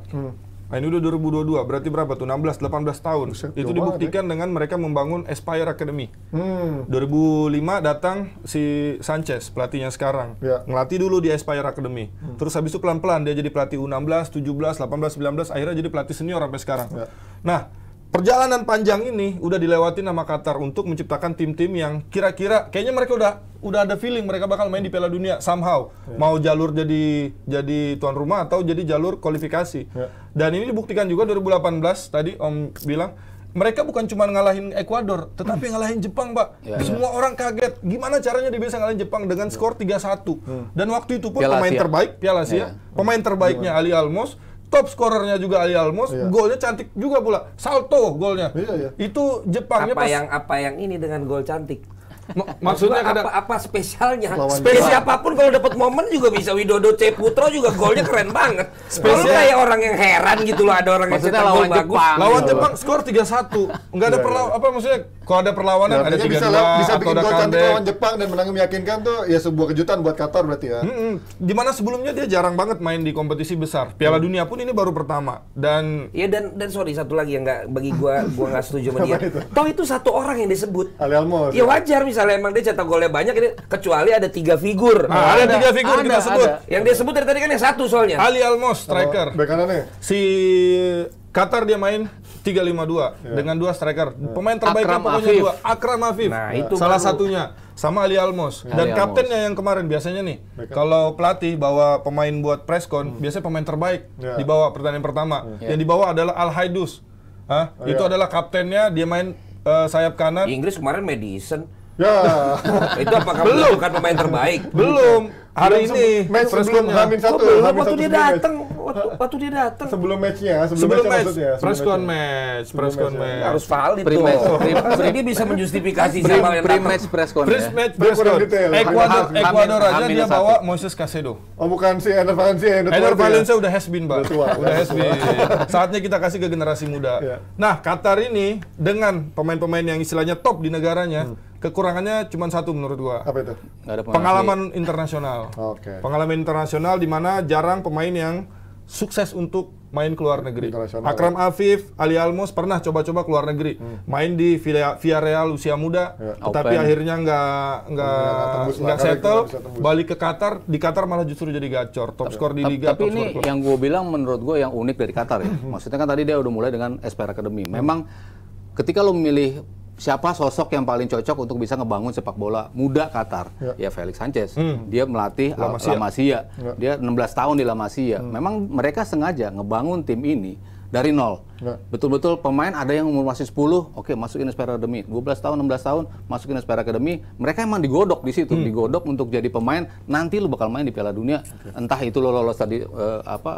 Hmm Nah ini udah 2022, berarti berapa tuh? 16, 18 tahun. Buset, itu dibuktikan banget, ya. dengan mereka membangun Aspire Academy. Hmm. 2005 datang si Sanchez, pelatihnya sekarang. Ya. Ngelatih dulu di Aspire Academy. Hmm. Terus habis itu pelan-pelan dia jadi pelatih U16, 17, 18, 19, akhirnya jadi pelatih senior sampai sekarang. Ya. Nah, perjalanan panjang ini udah dilewati nama Qatar untuk menciptakan tim-tim yang kira-kira kayaknya mereka udah udah ada feeling mereka bakal main di Piala Dunia somehow yeah. mau jalur jadi jadi tuan rumah atau jadi jalur kualifikasi yeah. dan ini dibuktikan juga 2018 tadi Om bilang mereka bukan cuma ngalahin Ekuador, tetapi hmm. ngalahin Jepang, Pak. Ya, ya. Semua ya. orang kaget. Gimana caranya dia bisa ngalahin Jepang dengan ya. skor 3-1? Hmm. Dan waktu itu pun Piala pemain Asia. terbaik Piala Asia, ya. pemain terbaiknya ya. Ali Almos, top skorernya juga Ali Almos, iya. golnya cantik juga pula. Salto golnya. Iya, iya. Itu Jepangnya apa pas... yang apa yang ini dengan gol cantik? M maksudnya kadang... apa, apa spesialnya? Spesial apapun kalau dapat momen juga bisa Widodo C Putro juga golnya keren banget. Spesial kayak orang yang heran gitu loh ada orang maksudnya yang lawan Jepang. bagus. Lawan iya, Jepang iya. skor 3-1. Enggak ada iya, perlawanan apa maksudnya kalau ada perlawanan, ya, ada tiga bisa, dua, bisa bikin gol cantik lawan Jepang dan menang meyakinkan tuh ya sebuah kejutan buat Qatar berarti ya. hmm, Di Dimana sebelumnya dia jarang banget main di kompetisi besar. Piala hmm. Dunia pun ini baru pertama dan. ya dan dan sorry satu lagi yang nggak bagi gua gua nggak setuju sama dia. Itu? Tahu itu satu orang yang disebut. Almo. Ya wajar misalnya emang dia cetak golnya banyak ini kecuali ada tiga figur. Nah, ada, ada tiga figur ada, kita sebut. Ada. Yang dia sebut dari tadi kan yang satu soalnya. Ali Almos striker. Oh, Si Qatar dia main 352 yeah. dengan dua striker. Pemain terbaiknya Akram pokoknya Afif. dua, Akram Afif. Nah, itu salah baru. satunya sama Ali Almos yeah. dan Ali kaptennya yang kemarin biasanya nih. Kalau pelatih bawa pemain buat preskon, hmm. biasanya pemain terbaik yeah. dibawa pertandingan pertama. Yeah. Iya. Yang dibawa adalah Al Haidus. Hah? Oh, itu yeah. adalah kaptennya, dia main uh, sayap kanan. Inggris kemarin Madison. Ya. Yeah. itu apakah belum bukan pemain terbaik? belum hari ini match sebelum Hamin satu. Oh, waktu dia datang, waktu, waktu dia datang. Sebelum matchnya, sebelum, sebelum match, maksudnya. Press con match, press con match. Harus valid pre match, pre, dia bisa menjustifikasi siapa yang pre match press con. Pre match press con. Ecuador aja dia bawa Moses Casedo. Oh bukan si Ener Valencia, Ener ya? Valencia udah has been, bang Udah has been. Saatnya kita kasih ke generasi muda. Ya. Nah, Qatar ini dengan pemain-pemain yang istilahnya top di negaranya, hmm. kekurangannya cuma satu menurut gua. Apa itu? Pengalaman internasional. Okay. Pengalaman internasional di mana jarang pemain yang sukses untuk main ke luar negeri. Ya. Akram ya. Afif, Ali Almos pernah coba-coba ke luar negeri, hmm. main di Via, Real usia muda, ya. tetapi akhirnya nggak nggak nggak settle, balik ke Qatar, di Qatar malah justru jadi gacor, top skor di liga. Tapi top ini score yang gue bilang menurut gue yang unik dari Qatar ya, hmm. maksudnya kan tadi dia udah mulai dengan Esper Academy. Hmm. Memang ketika lo memilih siapa sosok yang paling cocok untuk bisa ngebangun sepak bola muda Qatar? Ya, ya Felix Sanchez. Hmm. Dia melatih La Masia. La Masia. Ya. Dia 16 tahun di La Masia. Hmm. Memang mereka sengaja ngebangun tim ini dari nol. Betul-betul pemain ada yang umur masih 10, oke okay, masukin demi, Academy. 12 tahun, 16 tahun, masukin Aspera Academy. Mereka emang digodok di situ, hmm. digodok untuk jadi pemain. Nanti lu bakal main di Piala Dunia. Okay. Entah itu lo lolos tadi uh, apa uh,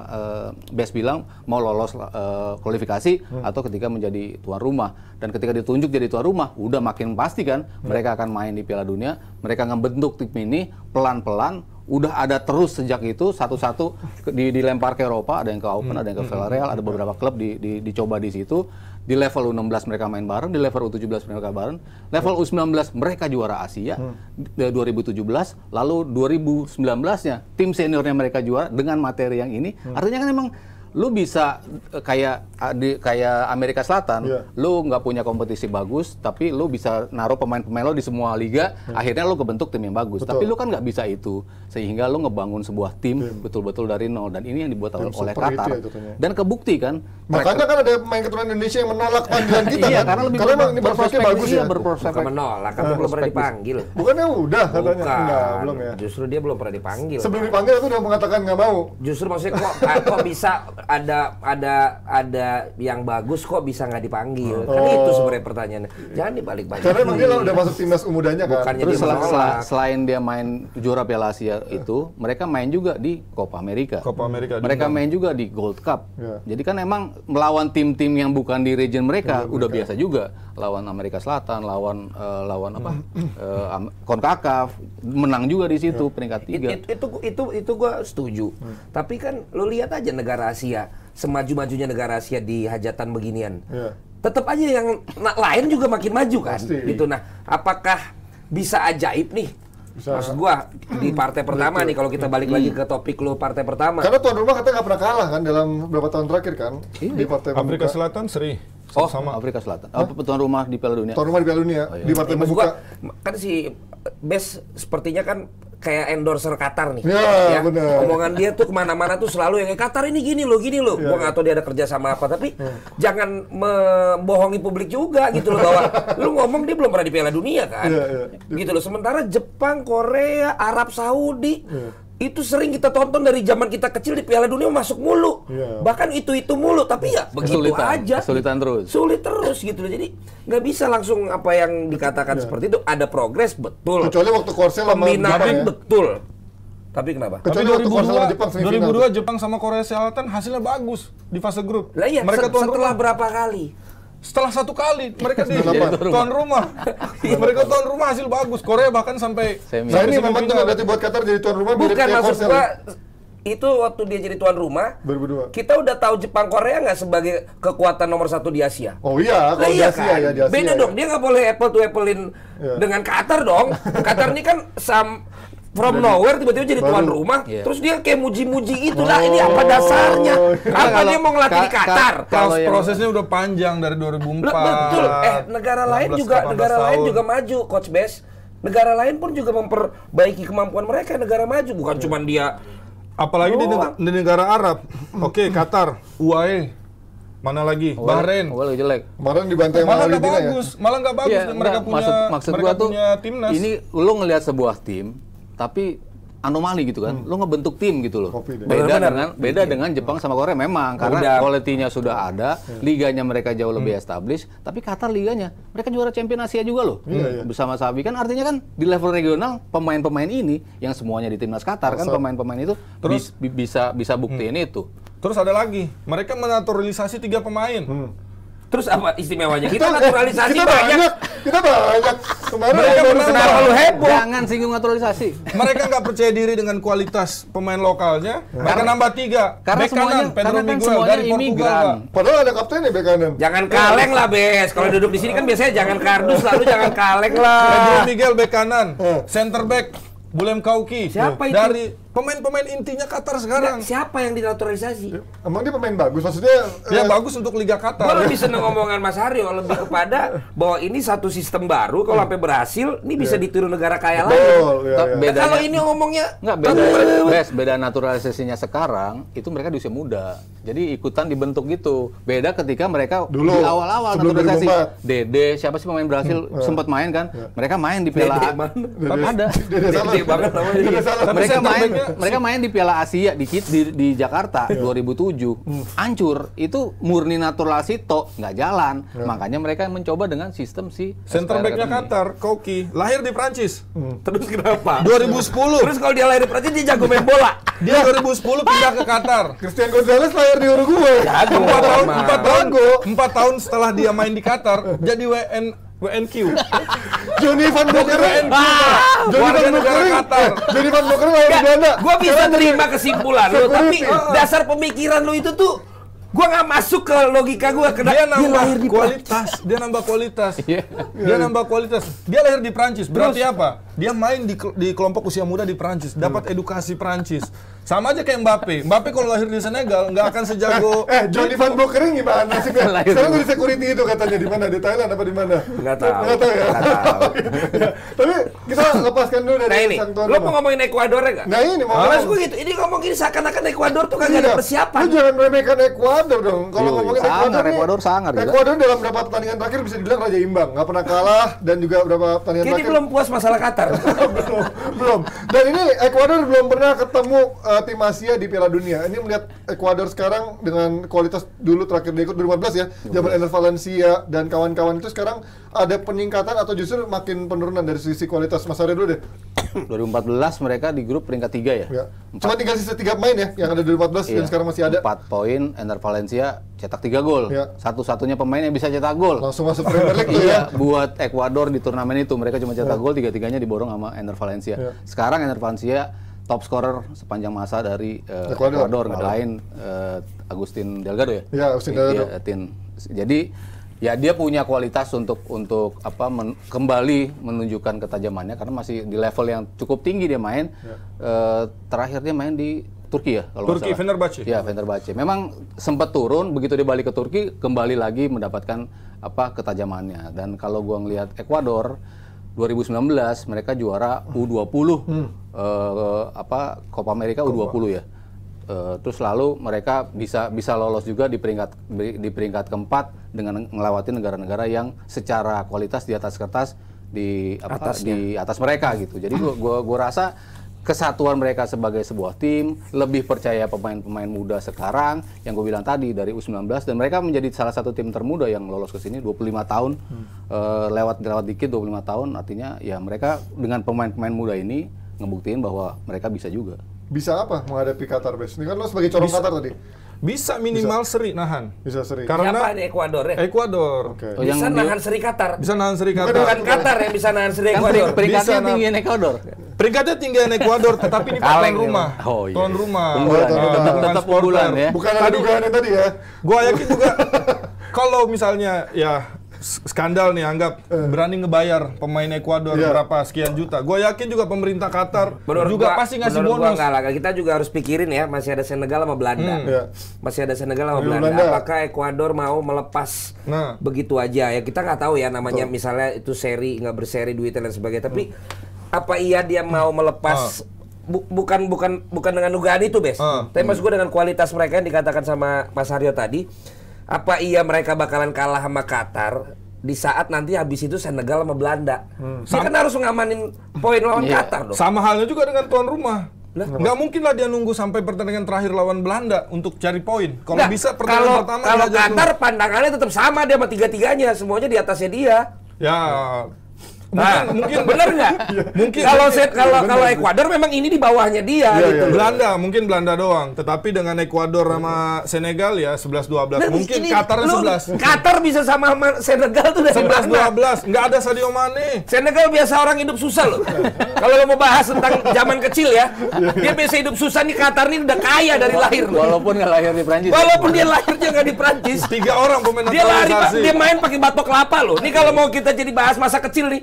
eh, Best bilang mau lolos uh, kualifikasi hmm. atau ketika menjadi tuan rumah. Dan ketika ditunjuk jadi tuan rumah, udah makin pasti kan hmm. mereka akan main di Piala Dunia. Mereka ngebentuk tim ini pelan-pelan udah ada terus sejak itu satu-satu di, dilempar ke Eropa ada yang ke Open hmm. ada yang ke hmm, Villarreal hmm. ada hmm. beberapa klub di, di, dicoba di situ di level U16 mereka main bareng di level U17 mereka bareng level hmm. U19 mereka juara Asia hmm. 2017 lalu 2019 nya tim seniornya mereka juara dengan materi yang ini hmm. artinya kan memang lu bisa eh, kayak ah, di kayak Amerika Selatan, yeah. lu nggak punya kompetisi bagus, tapi lu bisa naruh pemain-pemain lo di semua liga, yeah. akhirnya lu kebentuk tim yang bagus. Betul. Tapi lu kan nggak bisa itu, sehingga lu ngebangun sebuah tim betul-betul dari nol. Dan ini yang dibuat tim oleh Qatar. Ya, Dan kebukti kan. Makanya kan ada pemain keturunan Indonesia yang menolak panggilan kita. iya, kan? karena lebih karena ini berprospek bagus iya, ya. Bukan menolak, kan nah, belum pernah dipanggil. Bukannya udah katanya? Bukan. Enggak, belum ya. Justru dia belum pernah dipanggil. Sebelum dipanggil aku udah mengatakan nggak mau. Justru maksudnya kok, kok bisa ada ada ada yang bagus kok bisa nggak dipanggil? Oh. Kan itu oh. sebenarnya pertanyaannya. Jangan dibalik-balik. Karena emang dia iya. udah masuk timnas umudanya kan. Bukannya Terus dia sel selain dia main juara Piala Asia itu, mereka main juga di Copa America. Copa America. Mereka juga. main juga di Gold Cup. Yeah. Jadi kan emang melawan tim-tim yang bukan di region mereka yeah, udah mereka. biasa juga lawan Amerika Selatan, lawan uh, lawan apa? uh, hmm. eh, Konkakaf menang juga di situ yeah. peringkat tiga. It, itu itu itu gue setuju. Hmm. Tapi kan lo lihat aja negara Asia Asia, semaju-majunya negara Asia di hajatan beginian. Yeah. Tetap aja yang lain juga makin maju kan. Pasti. Gitu nah, apakah bisa ajaib nih bisa. Maksud gua di partai pertama nih kalau kita balik lagi ke topik lu partai pertama. Karena tuan rumah katanya nggak pernah kalah kan dalam beberapa tahun terakhir kan iya. di partai Afrika membuka. Selatan seri. Oh, sama Afrika Selatan. Apa Oh, tuan rumah di Piala Dunia. Tuan rumah di Piala Dunia oh, iya. di partai ya, eh, membuka. Gua, kan si best. sepertinya kan kayak endorser Qatar nih. Ya, ya. Bener. Omongan dia tuh kemana-mana tuh selalu yang eh, Qatar ini gini loh, gini loh. Ya. Gue gak tau dia ada kerja sama apa, tapi ya. jangan membohongi publik juga gitu loh bahwa lu ngomong dia belum pernah di Piala Dunia kan, ya, ya. gitu loh. Sementara Jepang, Korea, Arab Saudi. Ya itu sering kita tonton dari zaman kita kecil di Piala Dunia masuk mulu. Yeah. Bahkan itu-itu mulu, tapi ya begitu kesulitan, aja. Kesulitan terus. Sulit terus gitu Jadi nggak bisa langsung apa yang dikatakan yeah. seperti itu ada progres betul. Kecuali waktu Korsel Jepang ya. betul. Tapi kenapa? Kecuali tapi 2002, sama Jepang 2002 Jepang sama Korea Selatan hasilnya bagus di fase grup. Lah iya, Mereka se setelah berapa kali? Setelah satu kali mereka di iya, tuan rumah. Iya. mereka tuan rumah hasil bagus. Korea bahkan sampai semi. Nah, ini momentum berarti buat Qatar jadi tuan rumah bukan maksud gua itu waktu dia jadi tuan rumah berdua kita udah tahu Jepang Korea nggak sebagai kekuatan nomor satu di Asia oh iya kalau nah, iya di Asia, kan? ya, di Asia beda ya. dong dia nggak boleh apple to applein yeah. dengan Qatar dong Qatar ini kan sam from nowhere tiba-tiba jadi baru, tuan rumah yeah. terus dia kayak muji-muji itulah oh, ini apa oh. dasarnya iya, apa kalau, dia mau ngelatih di Qatar kalau prosesnya udah panjang dari 2004 betul eh negara lain juga negara tahun. lain juga maju coach Bes negara lain pun juga memperbaiki kemampuan mereka negara maju bukan yeah. cuma dia apalagi oh. di, negara, di negara Arab oke okay, hmm. Qatar UAE Mana lagi? Oh, Bahrain. Oh, lagi jelek. Bahrain dibantai ya? malah nggak bagus, ya? malah nggak bagus. Ya, mereka punya maksud, maksud mereka tuh, timnas. Ini lu ngelihat sebuah tim tapi anomali gitu kan. Hmm. Lo ngebentuk tim gitu loh. beda bener, dengan bener. beda iya. dengan Jepang sama Korea memang karena kualitinya sudah ada, iya. liganya mereka jauh lebih hmm. established, tapi Qatar liganya mereka juara champion Asia juga loh. Iya, hmm. Bersama Sabi kan artinya kan di level regional pemain-pemain ini yang semuanya di timnas Qatar kan Masa. kan pemain-pemain itu Terus, Bi bisa bisa buktiin hmm. itu. Terus ada lagi, mereka menaturalisasi tiga pemain. Hmm Terus apa istimewanya? Kita, naturalisasi kita banyak. banyak. Kita banyak. Kemarin mereka baru kenapa lu heboh? Jangan singgung naturalisasi. Mereka nggak percaya diri dengan kualitas pemain lokalnya. Mereka nambah tiga. Karena bek semuanya, kanan, Pedro karena kan semuanya dari imigran. Portugal. Padahal ada kapten ya bek kanan. Jangan kaleng lah, Bes. Kalau duduk di sini kan biasanya jangan kardus lalu jangan kaleng lah. Pedro Miguel bek kanan, eh. center back Bulem Kauki. Siapa eh. itu? Dari Pemain-pemain intinya Qatar sekarang. siapa yang dinaturalisasi? Ya, emang dia pemain bagus, maksudnya yang eh, bagus untuk Liga Qatar. Gue lebih seneng omongan Mas Haryo lebih kepada bahwa ini satu sistem baru kalau sampai berhasil, ini bisa yeah. ditiru negara kaya lain. Betul, yeah, ya, ya. yeah. kalau ini ngomongnya nggak beda. Bes, beda naturalisasinya sekarang itu mereka di usia muda. Jadi ikutan dibentuk gitu. Beda ketika mereka Dulu, di awal-awal naturalisasi. Dede, siapa sih pemain berhasil hmm, sempat main kan? Mereka main di Piala. Ada. Dede, Dede, Dede, Dede, Dede, Dede, Dede, Dede, Dede, Iya, mereka main di Piala Asia di di, di Jakarta yeah. 2007. Hmm. Hancur. Itu murni sih, tok nggak jalan. Yeah. Makanya mereka mencoba dengan sistem si center back Qatar, Koki, lahir di Prancis. mm. Terus kenapa? 2010. Terus kalau dia lahir di Prancis dia jago main bola. Dia 2010 iya. pindah ke Qatar. Christian Gonzalez lahir di Uruguay. Empat tahun, 4 tahun, 4 tahun setelah dia main di Qatar jadi WN WNQ. Johnny Van Bokering. Ah, Johnny Van Bokering. Eh, Johnny Van Bokering lawan Belanda. Gua bisa terima kesimpulan lu, tapi ah, ah. dasar pemikiran lu itu tuh gua nggak masuk ke logika gua kena dia nambah dia kualitas dia nambah kualitas iya. dia nambah kualitas dia lahir di Prancis berarti apa dia main di, di kelompok usia muda di Prancis dapat edukasi Prancis sama aja kayak Mbappe. Mbappe kalau lahir di Senegal nggak akan sejago. Eh, eh Johnny Van Bokering gimana nasibnya? Sekarang di security itu katanya di mana? Di Thailand apa di mana? Nggak tahu. Nggak tahu ya. Iya. Tapi kita lepaskan dulu dari nah ini, Lo mau ngomongin Ekuador ya nggak? Nah ini mau. Mas gue gitu. Ini ngomongin seakan-akan Ekuador tuh kagak ada iya. persiapan. Lo jangan remehkan Ekuador dong. Kalau ngomongin Ekuador, Ekuador sangat. Gitu. Ekuador dalam beberapa pertandingan terakhir bisa dibilang raja imbang, nggak pernah kalah dan juga beberapa pertandingan terakhir. Kini belum puas masalah Qatar. belum, belum. Dan ini Ekuador belum pernah ketemu eh, kedua tim Asia di Piala Dunia. Ini melihat Ecuador sekarang dengan kualitas dulu terakhir dia ikut 2015 ya, zaman Ener Valencia dan kawan-kawan itu sekarang ada peningkatan atau justru makin penurunan dari sisi kualitas Mas Arya dulu deh. 2014 mereka di grup peringkat 3 ya. ya. Cuma tinggal sisa tiga main ya yang ada 2014 iya. dan sekarang masih ada. 4 poin, Ener Valencia cetak 3 gol. Ya. Satu-satunya pemain yang bisa cetak gol. Langsung masuk Premier League tuh iya, ya. buat Ecuador di turnamen itu mereka cuma cetak ya. gol tiga-tiganya diborong sama Ener Valencia. Ya. Sekarang Ener Valencia top scorer sepanjang masa dari uh, Ecuador, Ecuador lain uh, Agustin Delgado ya. ya iya, Agustin Delgado. Ya, tin. Jadi ya dia punya kualitas untuk untuk apa men, kembali menunjukkan ketajamannya karena masih di level yang cukup tinggi dia main. Ya. Uh, terakhir dia main di Turki ya kalau Turki Fenerbahce. Iya Fenerbahce. Memang sempat turun begitu dia balik ke Turki kembali lagi mendapatkan apa ketajamannya. Dan kalau gua ngelihat Ekuador 2019 mereka juara U20 hmm. uh, apa Copa America U20 ya. Uh, terus lalu mereka bisa bisa lolos juga di peringkat di peringkat keempat dengan melewati negara-negara yang secara kualitas di atas kertas di apa di atas mereka gitu. Jadi gua gua, gua rasa kesatuan mereka sebagai sebuah tim, lebih percaya pemain-pemain muda sekarang yang gue bilang tadi dari U19 dan mereka menjadi salah satu tim termuda yang lolos ke sini 25 tahun hmm. uh, lewat lewat dikit 25 tahun artinya ya mereka dengan pemain-pemain muda ini ngebuktiin bahwa mereka bisa juga. Bisa apa menghadapi Qatar Bes? Ini kan lo sebagai corong Qatar tadi. Bisa minimal bisa. seri nahan. Bisa seri. Karena Siapa Ekuador ya? Ekuador. Okay. Oh, bisa nahan dia... seri Qatar. Bisa nahan seri Qatar. Bukan Qatar yang bisa nahan seri Ekuador. Kan peringkatnya nahan... tinggi Ekuador. Peringkatnya tinggi Ekuador, tetapi ini tuan rumah. Oh iya. Tuan rumah. Ya. tetap tetap bulan ya. Bukan ada dugaan tadi ya. Gua yakin juga kalau misalnya ya skandal nih anggap eh. berani ngebayar pemain Ekuador yeah. berapa sekian juta. Gue yakin juga pemerintah Qatar menurut juga gua, pasti ngasih bonus. Gua lah. Kita juga harus pikirin ya masih ada Senegal sama Belanda. Hmm. Yeah. Masih ada Senegal sama iya, Belanda. Belanda. Apakah Ekuador mau melepas nah. begitu aja ya kita nggak tahu ya namanya Tuh. misalnya itu seri nggak berseri duit dan sebagainya. Tapi hmm. apa iya dia mau melepas ah bukan bukan bukan dengan dugaan itu bes. Uh, Tapi hmm. maksud gue dengan kualitas mereka yang dikatakan sama Mas Haryo tadi, apa iya mereka bakalan kalah sama Qatar di saat nanti habis itu Senegal sama Belanda? Hmm. Dia kan harus ngamanin poin lawan yeah. Qatar dong. Sama halnya juga dengan tuan rumah. nggak mungkin lah dia nunggu sampai pertandingan terakhir lawan Belanda untuk cari poin. Kalau bisa pertandingan kalau, pertama kalau Qatar pandangannya tetap sama dia sama tiga-tiganya, semuanya di atasnya dia. Ya, Nah, mungkin benar nggak? Iya. mungkin kalau iya, set kalau kalau Ekuador memang ini di bawahnya dia ya, gitu. Ya, Belanda mungkin Belanda doang, tetapi dengan Ekuador sama Senegal ya sebelas dua belas mungkin ini, Qatar 11. Qatar bisa sama Senegal tuh sebelas dua belas Enggak ada Sadio Mane. Senegal biasa orang hidup susah loh. kalau lo mau bahas tentang zaman kecil ya, iya, dia biasa hidup susah nih Qatar ini udah kaya dari lahir. Walaupun nggak lahir di Prancis. Walaupun dia lahirnya nggak di Prancis. Tiga orang pemain dia lari, dia main pakai batok kelapa loh. ini kalau mau kita jadi bahas masa kecil nih,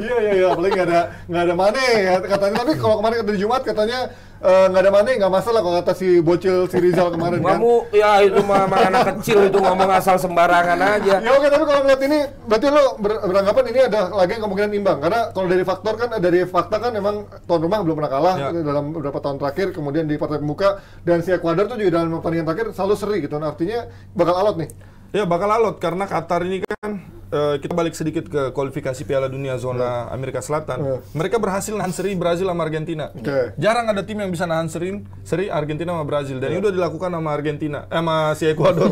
Iya iya iya, paling nggak ada nggak ada Mane ya, katanya. Tapi kalau kemarin dari Jumat katanya eh, nggak uh, ada mana, nggak masalah kalau kata si bocil si Rizal kemarin kan. Kamu ya itu mah anak kecil itu ngomong asal sembarangan aja. Ya oke tapi kalau melihat ini berarti lo ber beranggapan ini ada lagi yang kemungkinan imbang karena kalau dari faktor kan eh, dari fakta kan emang tuan rumah belum pernah kalah ya. Gitu, dalam beberapa tahun terakhir kemudian di partai pembuka dan si Ekuador tuh juga dalam pertandingan terakhir selalu seri gitu. Nah, artinya bakal alot nih. Ya bakal alot karena Qatar ini kan Eh, kita balik sedikit ke kualifikasi Piala Dunia zona yeah. Amerika Selatan. Yeah. Mereka berhasil nahan seri Brazil sama Argentina. Okay. Jarang ada tim yang bisa nahan seri seri Argentina sama Brazil dan yeah. ini udah dilakukan sama Argentina eh, sama si Ekuador.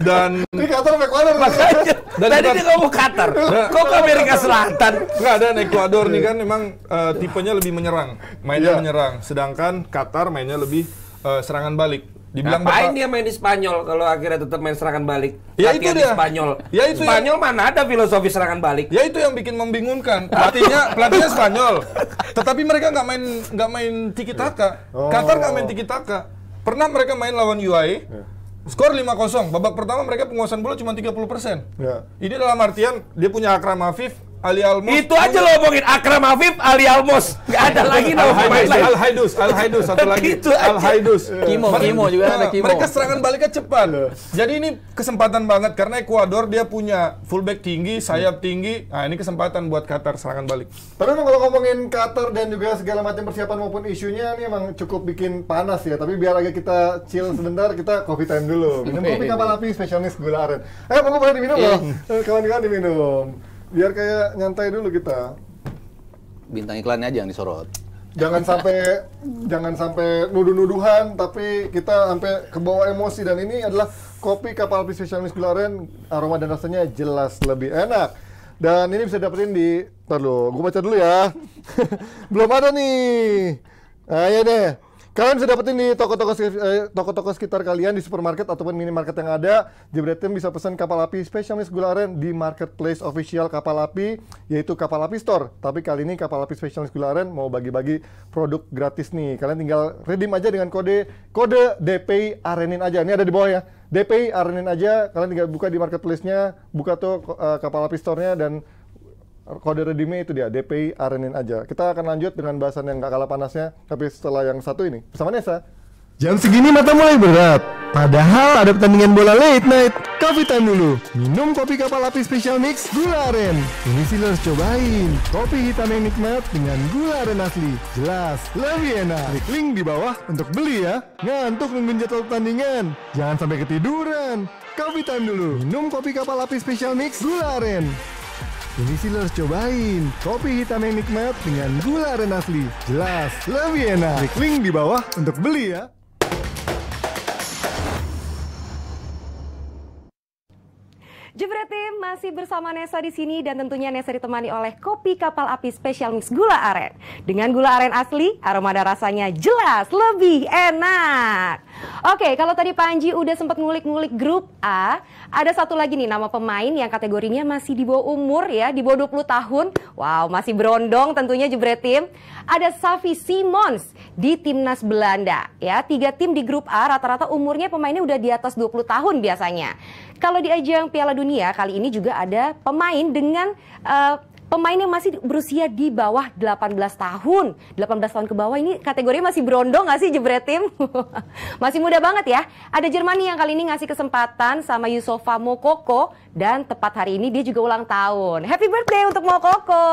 dan di Qatar Ecuador makanya dan tadi kita, dia ngomong Qatar ya. kok ke Amerika Selatan enggak dan Ekuador nih ya. kan memang uh, tipenya lebih menyerang mainnya yeah. menyerang sedangkan Qatar mainnya lebih uh, serangan balik Dibilang Ngapain bakal... dia main di Spanyol kalau akhirnya tetap main serangan balik? Ya itu dia. Spanyol. Ya itu Spanyol yang... mana ada filosofi serangan balik? Ya itu yang bikin membingungkan. Artinya pelatihnya Spanyol. Tetapi mereka nggak main nggak main tiki taka. Oh. Qatar nggak main tiki taka. Pernah mereka main lawan UAE. Ya. Skor 5-0. Babak pertama mereka penguasaan bola cuma 30%. Ya. Ini dalam artian dia punya Akram Afif, Ali Almos. Itu aja lo ngomongin Akram Afif, Ali Almos. Gak ada lagi nama pemain lain. Al Haidus, Al Haidus satu lagi. Itu Al Haidus. Kimo, mereka, Kimo juga ada Kimo. Mereka serangan baliknya cepat. Jadi ini kesempatan banget karena Ekuador dia punya fullback tinggi, sayap tinggi. Nah, ini kesempatan buat Qatar serangan balik. Tapi memang kalau ngomongin Qatar dan juga segala macam persiapan maupun isunya ini emang cukup bikin panas ya. Tapi biar agak kita chill sebentar, kita coffee time dulu. Minum kopi kapal api spesialis gula aren. Eh, monggo boleh diminum loh. Iya. Eh, kawan-kawan diminum biar kayak nyantai dulu kita bintang iklannya aja yang disorot jangan sampai jangan sampai nuduh-nuduhan tapi kita sampai ke bawah emosi dan ini adalah kopi kapal spesial Miss Gularen aroma dan rasanya jelas lebih enak dan ini bisa dapetin di perlu gue baca dulu ya belum ada nih ayo nah, iya deh Kalian bisa dapetin di toko-toko eh, toko-toko sekitar kalian di supermarket ataupun minimarket yang ada. Jebret Tim bisa pesan kapal api spesialis gula aren di marketplace official kapal api yaitu kapal api store. Tapi kali ini kapal api spesialis gula aren mau bagi-bagi produk gratis nih. Kalian tinggal redeem aja dengan kode kode DPI arenin aja. Ini ada di bawah ya. DPI arenin aja. Kalian tinggal buka di marketplace-nya, buka tuh uh, kapal api store-nya dan kode redeemnya itu dia DPI arenin aja. Kita akan lanjut dengan bahasan yang gak kalah panasnya, tapi setelah yang satu ini bersama Nesa. Jam segini mata mulai berat. Padahal ada pertandingan bola late night. Coffee time dulu. Minum kopi kapal api special mix gula aren. Ini sih harus cobain. Kopi hitam yang nikmat dengan gula aren asli. Jelas, lebih enak. Klik link di bawah untuk beli ya. Ngantuk nungguin jadwal pertandingan. Jangan sampai ketiduran. Coffee time dulu. Minum kopi kapal api special mix gula aren. Ini sih lo harus cobain. Kopi hitam yang nikmat dengan gula aren asli. Jelas, lebih enak. Klik link di bawah untuk beli ya. Jebret tim masih bersama Nesa di sini dan tentunya Nesa ditemani oleh kopi kapal api spesial mix gula aren. Dengan gula aren asli, aroma dan rasanya jelas lebih enak. Oke, kalau tadi Panji udah sempat ngulik-ngulik grup A, ada satu lagi nih nama pemain yang kategorinya masih di bawah umur ya, di bawah 20 tahun. Wow, masih berondong tentunya Jebret tim. Ada Safi Simons di timnas Belanda. Ya, tiga tim di grup A rata-rata umurnya pemainnya udah di atas 20 tahun biasanya. Kalau di ajang Piala Dunia kali ini juga ada pemain dengan uh, pemain yang masih berusia di bawah 18 tahun. 18 tahun ke bawah ini kategori masih berondong nggak sih jebret tim? masih muda banget ya. Ada Jerman yang kali ini ngasih kesempatan sama Yusofa Mokoko dan tepat hari ini dia juga ulang tahun. Happy birthday untuk Mokoko.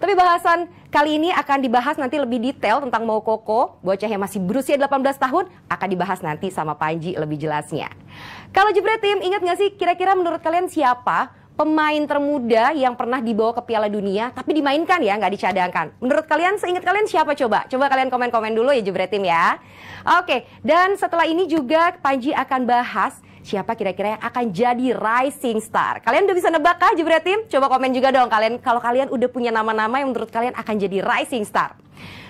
Tapi bahasan kali ini akan dibahas nanti lebih detail tentang Mokoko, bocah yang masih berusia 18 tahun akan dibahas nanti sama Panji lebih jelasnya. Kalau jebret tim, ingat nggak sih kira-kira menurut kalian siapa pemain termuda yang pernah dibawa ke Piala Dunia tapi dimainkan ya, nggak dicadangkan. Menurut kalian, seingat kalian siapa coba? Coba kalian komen-komen dulu ya Jubret ya. Oke, dan setelah ini juga Panji akan bahas siapa kira-kira yang akan jadi rising star. Kalian udah bisa nebak kah Jubret Coba komen juga dong kalian kalau kalian udah punya nama-nama yang menurut kalian akan jadi rising star.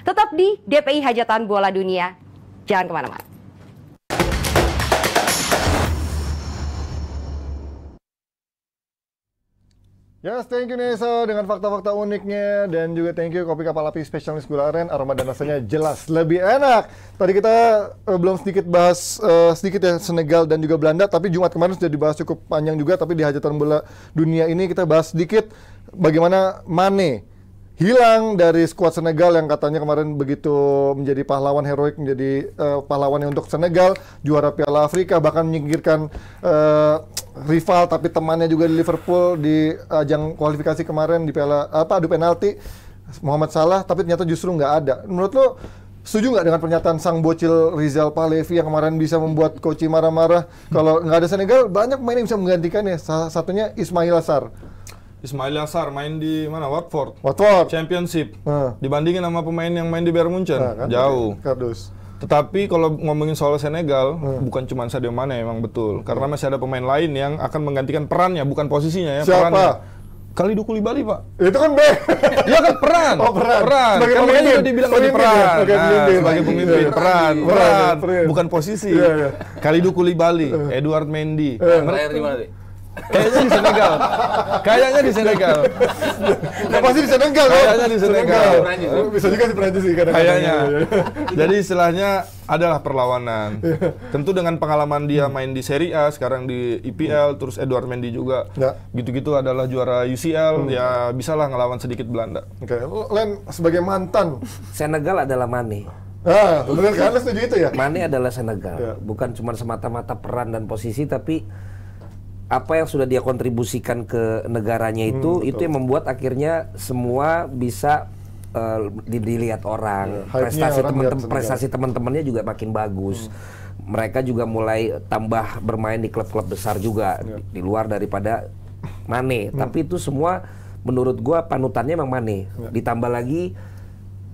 Tetap di DPI Hajatan Bola Dunia. Jangan kemana-mana. Yes, thank you Nesa dengan fakta-fakta uniknya dan juga thank you kopi kapal api spesialis gula aren aroma dan rasanya jelas lebih enak. Tadi kita uh, belum sedikit bahas uh, sedikit ya Senegal dan juga Belanda, tapi Jumat kemarin sudah dibahas cukup panjang juga tapi di hajatan bola dunia ini kita bahas sedikit bagaimana Mane hilang dari skuad Senegal yang katanya kemarin begitu menjadi pahlawan heroik menjadi uh, pahlawannya untuk Senegal juara Piala Afrika bahkan menyingkirkan uh, rival tapi temannya juga di Liverpool di ajang kualifikasi kemarin di Piala apa adu penalti Muhammad Salah tapi ternyata justru nggak ada menurut lo Setuju nggak dengan pernyataan sang bocil Rizal Pahlevi yang kemarin bisa membuat Koci marah-marah? Kalau nggak ada Senegal, banyak pemain yang bisa menggantikannya. Salah satunya Ismail Asar. Ismail Asar main di mana Watford. Watford. Championship. Uh. Dibandingin sama pemain yang main di Bayern Munchen, nah, kan, jauh. Kardus. Tetapi kalau ngomongin soal Senegal, uh. bukan cuma Sadio Mane emang betul. Karena masih ada pemain lain yang akan menggantikan perannya, bukan posisinya ya. Siapa? Perannya. Kali kuli Bali, Pak. Itu kan B. Iya kan peran. Oh, peran. Peran. Sebagai kan pemimpin. Kan dibilang pemimpin, ya, peran. Sebagai nah, pemimpin. Nah, sebagai pemimpin. Iya, iya. peran. Peran. Ya, peran. peran. Ya. Bukan posisi. Ya, ya. Kali Bali, iya. Edward Mendy. Ya. Terakhir di mana, Kayaknya di Senegal. Kayaknya di Senegal. Nah, pasti di Senegal kok. Kayaknya di Senegal. Senegal. Bisa juga di Prancis sih kadang Kayaknya. Iya, iya. Jadi istilahnya adalah perlawanan. Iya. Tentu dengan pengalaman dia hmm. main di Serie A, sekarang di IPL, terus Edward Mendy juga. Ya. Gitu-gitu adalah juara UCL, hmm. ya bisalah ngelawan sedikit Belanda. Oke, okay. Oh, Len sebagai mantan Senegal adalah Mane. Ah, benar kan? setuju itu ya? Mane adalah Senegal. Ya. Bukan cuma semata-mata peran dan posisi, tapi apa yang sudah dia kontribusikan ke negaranya itu hmm, itu yang membuat akhirnya semua bisa uh, dilihat orang. Ya, prestasi teman-teman prestasi teman-temannya juga makin bagus. Hmm. Mereka juga mulai tambah bermain di klub-klub besar juga ya. di luar daripada Mane, hmm. tapi itu semua menurut gua panutannya memang Mane. Ya. Ditambah lagi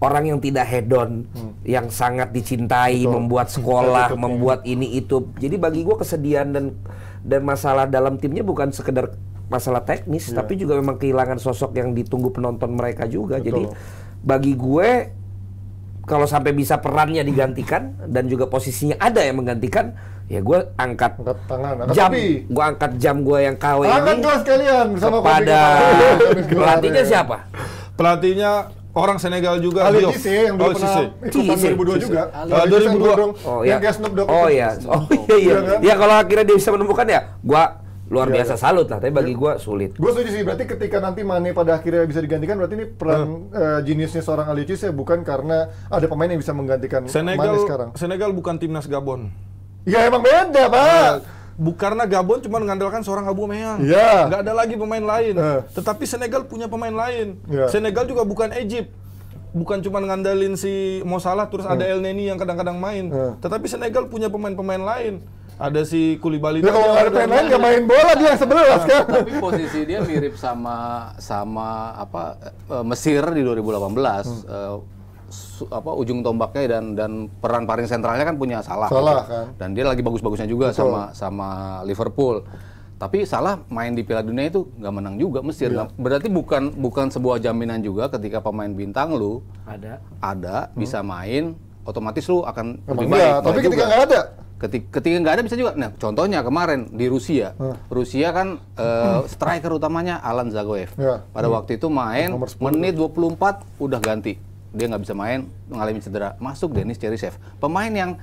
orang yang tidak hedon, hmm. yang sangat dicintai, Betul. membuat sekolah, membuat ini itu. Jadi bagi gue kesedihan dan dan masalah dalam timnya bukan sekedar masalah teknis yeah. tapi juga memang kehilangan sosok yang ditunggu penonton mereka juga Betul. jadi bagi gue kalau sampai bisa perannya digantikan dan juga posisinya ada yang menggantikan ya gue angkat, angkat tangan, angkat jam gue angkat jam gue yang KW angkat ini kelas kalian sama kepada pelatihnya siapa pelatihnya orang Senegal juga. Ali Cisse yang dulu oh, pernah ikut tahun 2002 juga. Ali 2002. Oh iya. Yang kayak Snoop Dogg. Oh iya. Oh iya iya. Ya kalau akhirnya dia bisa menemukan ya, gua luar iya, biasa iya. salut lah tapi bagi iya. gue sulit gue setuju sih berarti ketika nanti Mane pada akhirnya bisa digantikan berarti ini peran hmm. uh, seorang Ali ya bukan karena ada pemain yang bisa menggantikan Senegal, Mane sekarang Senegal bukan timnas Gabon ya emang beda pak uh, karena Gabon cuma mengandalkan seorang Abu Meyang. Yeah. Nggak ada lagi pemain lain. Uh. Tetapi Senegal punya pemain lain. Yeah. Senegal juga bukan Egypt. Bukan cuma ngandelin si Mo Salah terus uh. ada eh. El Neni yang kadang-kadang main. Uh. Tetapi Senegal punya pemain-pemain lain. Ada si Kulibali. Ya, kalau ada pemain lain gak main bola dia yang sebelas nah, kan. Tapi posisi dia mirip sama sama apa Mesir di 2018. Hmm. Uh, apa ujung tombaknya dan dan peran paling sentralnya kan punya Salah. Salah kan. kan. Dan dia lagi bagus-bagusnya juga Betul. sama sama Liverpool. Tapi salah main di Piala Dunia itu nggak menang juga Mesir. Ya. Berarti bukan bukan sebuah jaminan juga ketika pemain bintang lu ada ada hmm. bisa main otomatis lu akan Memang lebih iya, baik. Ya, tapi ketika nggak ada ketika nggak ada bisa juga. Nah, contohnya kemarin di Rusia, hmm. Rusia kan uh, striker utamanya Alan Zagoev Ya. Pada hmm. waktu itu main menit 24 udah ganti dia nggak bisa main mengalami cedera masuk Denis Cheryshev pemain yang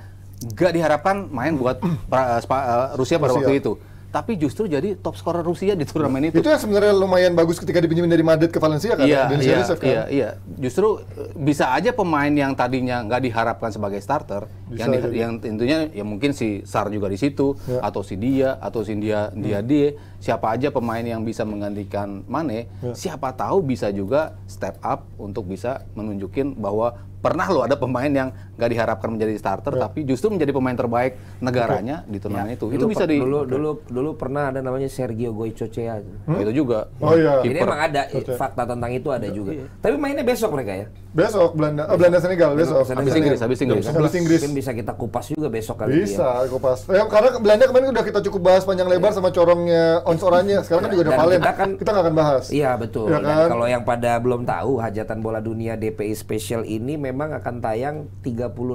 gak diharapkan main buat pra, uh, Spa, uh, Rusia pada Rusia. waktu itu tapi justru jadi top scorer Rusia di turnamen itu. Itu yang sebenarnya lumayan bagus ketika dipinjemin dari Madrid ke Valencia kan, iya, iya, kan? Iya, iya. Justru eh, bisa aja pemain yang tadinya nggak diharapkan sebagai starter, bisa yang, di, yang tentunya ya mungkin si Sar juga di situ, ya. atau si dia, atau si dia, dia dia, siapa aja pemain yang bisa menggantikan Mane, ya. siapa tahu bisa juga step up untuk bisa menunjukin bahwa pernah lo ada pemain yang nggak diharapkan menjadi starter ya. tapi justru menjadi pemain terbaik negaranya Betul. di iya. turnamen ya. itu. Dulu, itu bisa di dulu dulu dulu pernah ada namanya Sergio Goycochea. Oh, hmm? Itu juga. Iya. Oh iya. ini emang ada fakta tentang itu ada juga. Iya. Tapi mainnya besok mereka ya. Besok Belanda besok. Oh, Belanda Senegal besok. Habis Inggris, habis Inggris. Kan? Habis Inggris. Mungkin bisa kita kupas juga besok kali Bisa ya. kupas. Ya, karena Belanda kemarin udah kita cukup bahas panjang lebar sama corongnya Ons Oranye. Sekarang kan juga udah Valen. Kita kan kita nggak akan bahas. Iya betul. Kan? Kalau yang pada belum tahu hajatan bola dunia DPI special ini memang memang akan tayang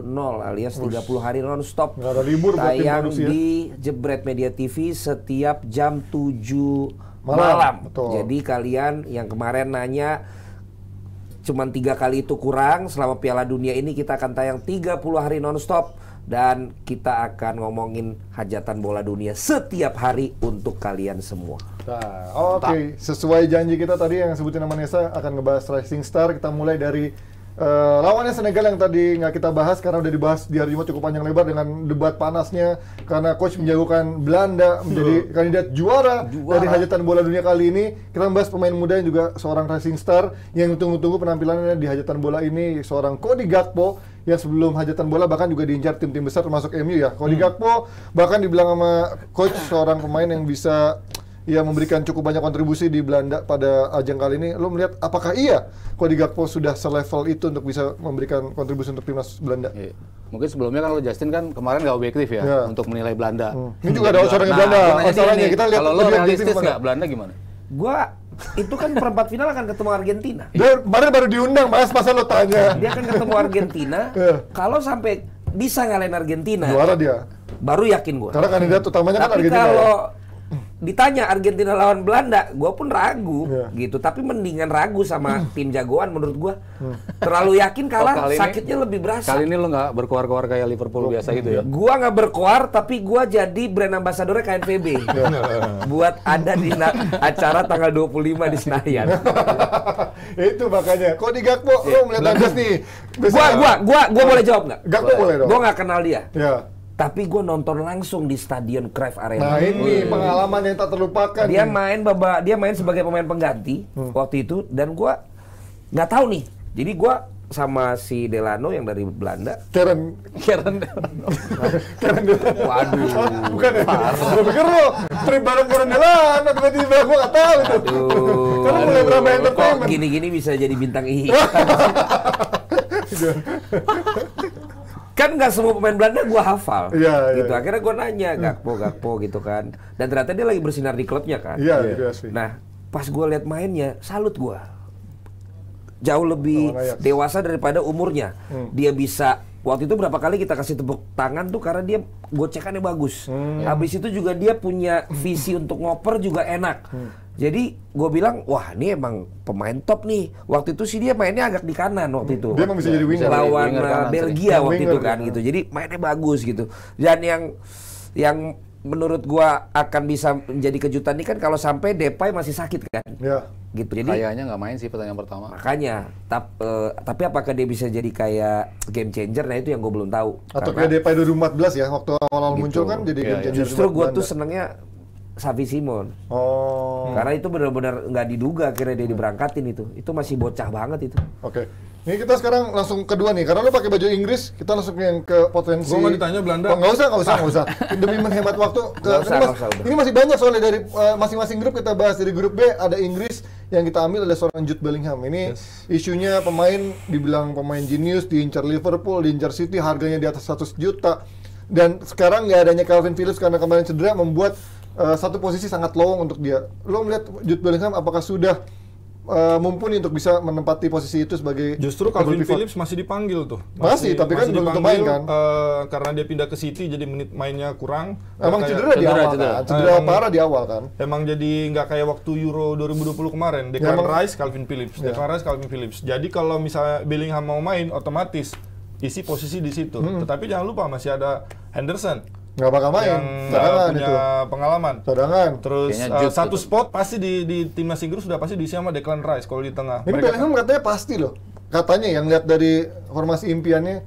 nol alias 30 hari nonstop. Gak ada libur tayang di Jebret Media TV setiap jam 7 malam. malam. Betul. Jadi kalian yang kemarin nanya cuman tiga kali itu kurang selama Piala Dunia ini kita akan tayang 30 hari nonstop dan kita akan ngomongin hajatan bola dunia setiap hari untuk kalian semua. Nah, Oke, okay. sesuai janji kita tadi yang sebutin nama Nesa akan ngebahas Rising Star. Kita mulai dari Uh, lawannya Senegal yang tadi nggak kita bahas karena udah dibahas di hari Jumat cukup panjang lebar dengan debat panasnya karena coach menjagokan Belanda menjadi uh. kandidat juara, juara dari hajatan bola dunia kali ini. Kita membahas pemain muda yang juga seorang racing star yang tunggu-tunggu penampilannya di hajatan bola ini seorang Cody Gakpo yang sebelum hajatan bola bahkan juga diincar tim-tim besar termasuk MU ya. Cody hmm. Gakpo bahkan dibilang sama coach seorang pemain yang bisa yang memberikan cukup banyak kontribusi di Belanda pada ajang kali ini. Lo melihat apakah iya Cody Gakpo sudah selevel itu untuk bisa memberikan kontribusi untuk timnas Belanda? Iya. Mungkin sebelumnya kan lo Justin kan kemarin gak objektif ya, ya. untuk menilai Belanda. Hmm. Ini juga ada orang nah, Belanda. Masalahnya kita lihat kalau lo realistis nggak Belanda gimana? Gua itu kan perempat final akan ketemu Argentina. Dia kemarin baru diundang, Mas, masa lo tanya. Dia akan ketemu Argentina. Iya. kalau sampai bisa ngalahin Argentina. Juara dia. Baru yakin gua. Karena kandidat utamanya kan Argentina. Tapi ya? kalau ditanya Argentina lawan Belanda, gue pun ragu yeah. gitu. Tapi mendingan ragu sama hmm. tim jagoan menurut gue. Hmm. Terlalu yakin oh, kalah, oh, sakitnya ini, lebih berasa. Kali ini lo nggak berkoar-koar kayak Liverpool biasa gitu ya? Iya. Gue nggak berkoar, tapi gue jadi brand ambassadornya KNVB. Iya. Buat ada di acara tanggal 25 di Senayan. Itu makanya. Kok di Gakpo, yeah. lo melihat Agus nih. Gue gue gue gua, boleh jawab nggak? Gakpo boleh dong. Gue nggak kenal dia. Yeah tapi gue nonton langsung di stadion Cruyff Arena. Nah ini hmm. pengalaman yang tak terlupakan. Dia nih. main babak, dia main sebagai pemain pengganti hmm. waktu itu dan gue nggak tahu nih. Jadi gue sama si Delano yang dari Belanda. Karen. Karen Delano. Karen Delano. Waduh. Bukan ya. Gue pikir lo trip bareng Karen Delano tiba-tiba gue nggak tahu itu. Aduh. Karena mulai berapa entertainment. Kok gini-gini bisa jadi bintang iklan. kan nggak semua pemain Belanda gue hafal yeah, iya, gitu yeah. akhirnya gue nanya hmm. Gakpo Gakpo gitu kan dan ternyata dia lagi bersinar di klubnya kan yeah, iya. gitu ya, yeah. nah pas gue lihat mainnya salut gue jauh lebih dewasa daripada umurnya hmm. dia bisa Waktu itu berapa kali kita kasih tepuk tangan tuh karena dia gocekannya bagus. Hmm. Habis itu juga dia punya visi untuk ngoper juga enak. Hmm. Jadi gue bilang, wah ini emang pemain top nih. Waktu itu sih dia mainnya agak di kanan waktu hmm. itu. Dia bisa jadi winger. Lawan winger eh, kanan, Belgia waktu itu kan gitu. Jadi mainnya bagus gitu. Dan yang yang menurut gua akan bisa menjadi kejutan ini kan kalau sampai Depay masih sakit kan. Iya. Gitu. Jadi kayaknya nggak main sih pertanyaan pertama. Makanya, tap, uh, tapi apakah dia bisa jadi kayak game changer nah itu yang gue belum tahu. Atau Karena, kayak Depay 2014 ya waktu awal-awal gitu. muncul kan jadi ya, game iya. changer. Justru gua tuh senengnya Sapi Simon. Oh. Karena itu benar-benar nggak diduga kira dia diberangkatin itu. Itu masih bocah banget itu. Oke. Okay. Ini kita sekarang langsung kedua nih, karena lo pakai baju Inggris, kita langsung yang ke potensi. Gua mau ditanya Belanda. Oh, usah, nggak usah, nggak usah. Demi menghemat waktu. Ke, usah, ini, mas, usah, ini masih banyak soalnya dari eh, masing-masing uh, grup kita bahas dari grup B ada Inggris yang kita ambil adalah seorang Jude Bellingham. Ini yes. isunya pemain dibilang pemain jenius, diincar Liverpool, diincar City, harganya di atas 100 juta. Dan sekarang nggak adanya Calvin Phillips karena kemarin cedera membuat Eh, satu posisi sangat lowong untuk dia. Lo melihat Jude Bellingham apakah sudah uh, mumpuni untuk bisa menempati posisi itu sebagai justru Calvin Phillips masih dipanggil tuh masih, masih tapi kan belum tentu main kan uh, karena dia pindah ke City jadi menit mainnya kurang emang cedera, cedera di awal cedera. kan cedera um, parah di awal kan emang jadi nggak kayak waktu Euro 2020 kemarin ya, Declan ya, Rice Calvin Phillips ya. Declan Rice Calvin Phillips jadi kalau misalnya Bellingham mau main otomatis isi posisi di situ hmm. tetapi jangan lupa masih ada Henderson nggak bakal main yang cadangan punya itu. pengalaman cadangan terus uh, satu itu. spot pasti di, di timnas Inggris sudah pasti diisi sama Declan Rice kalau di tengah ini Bellingham kan- katanya pasti loh katanya yang lihat dari formasi impiannya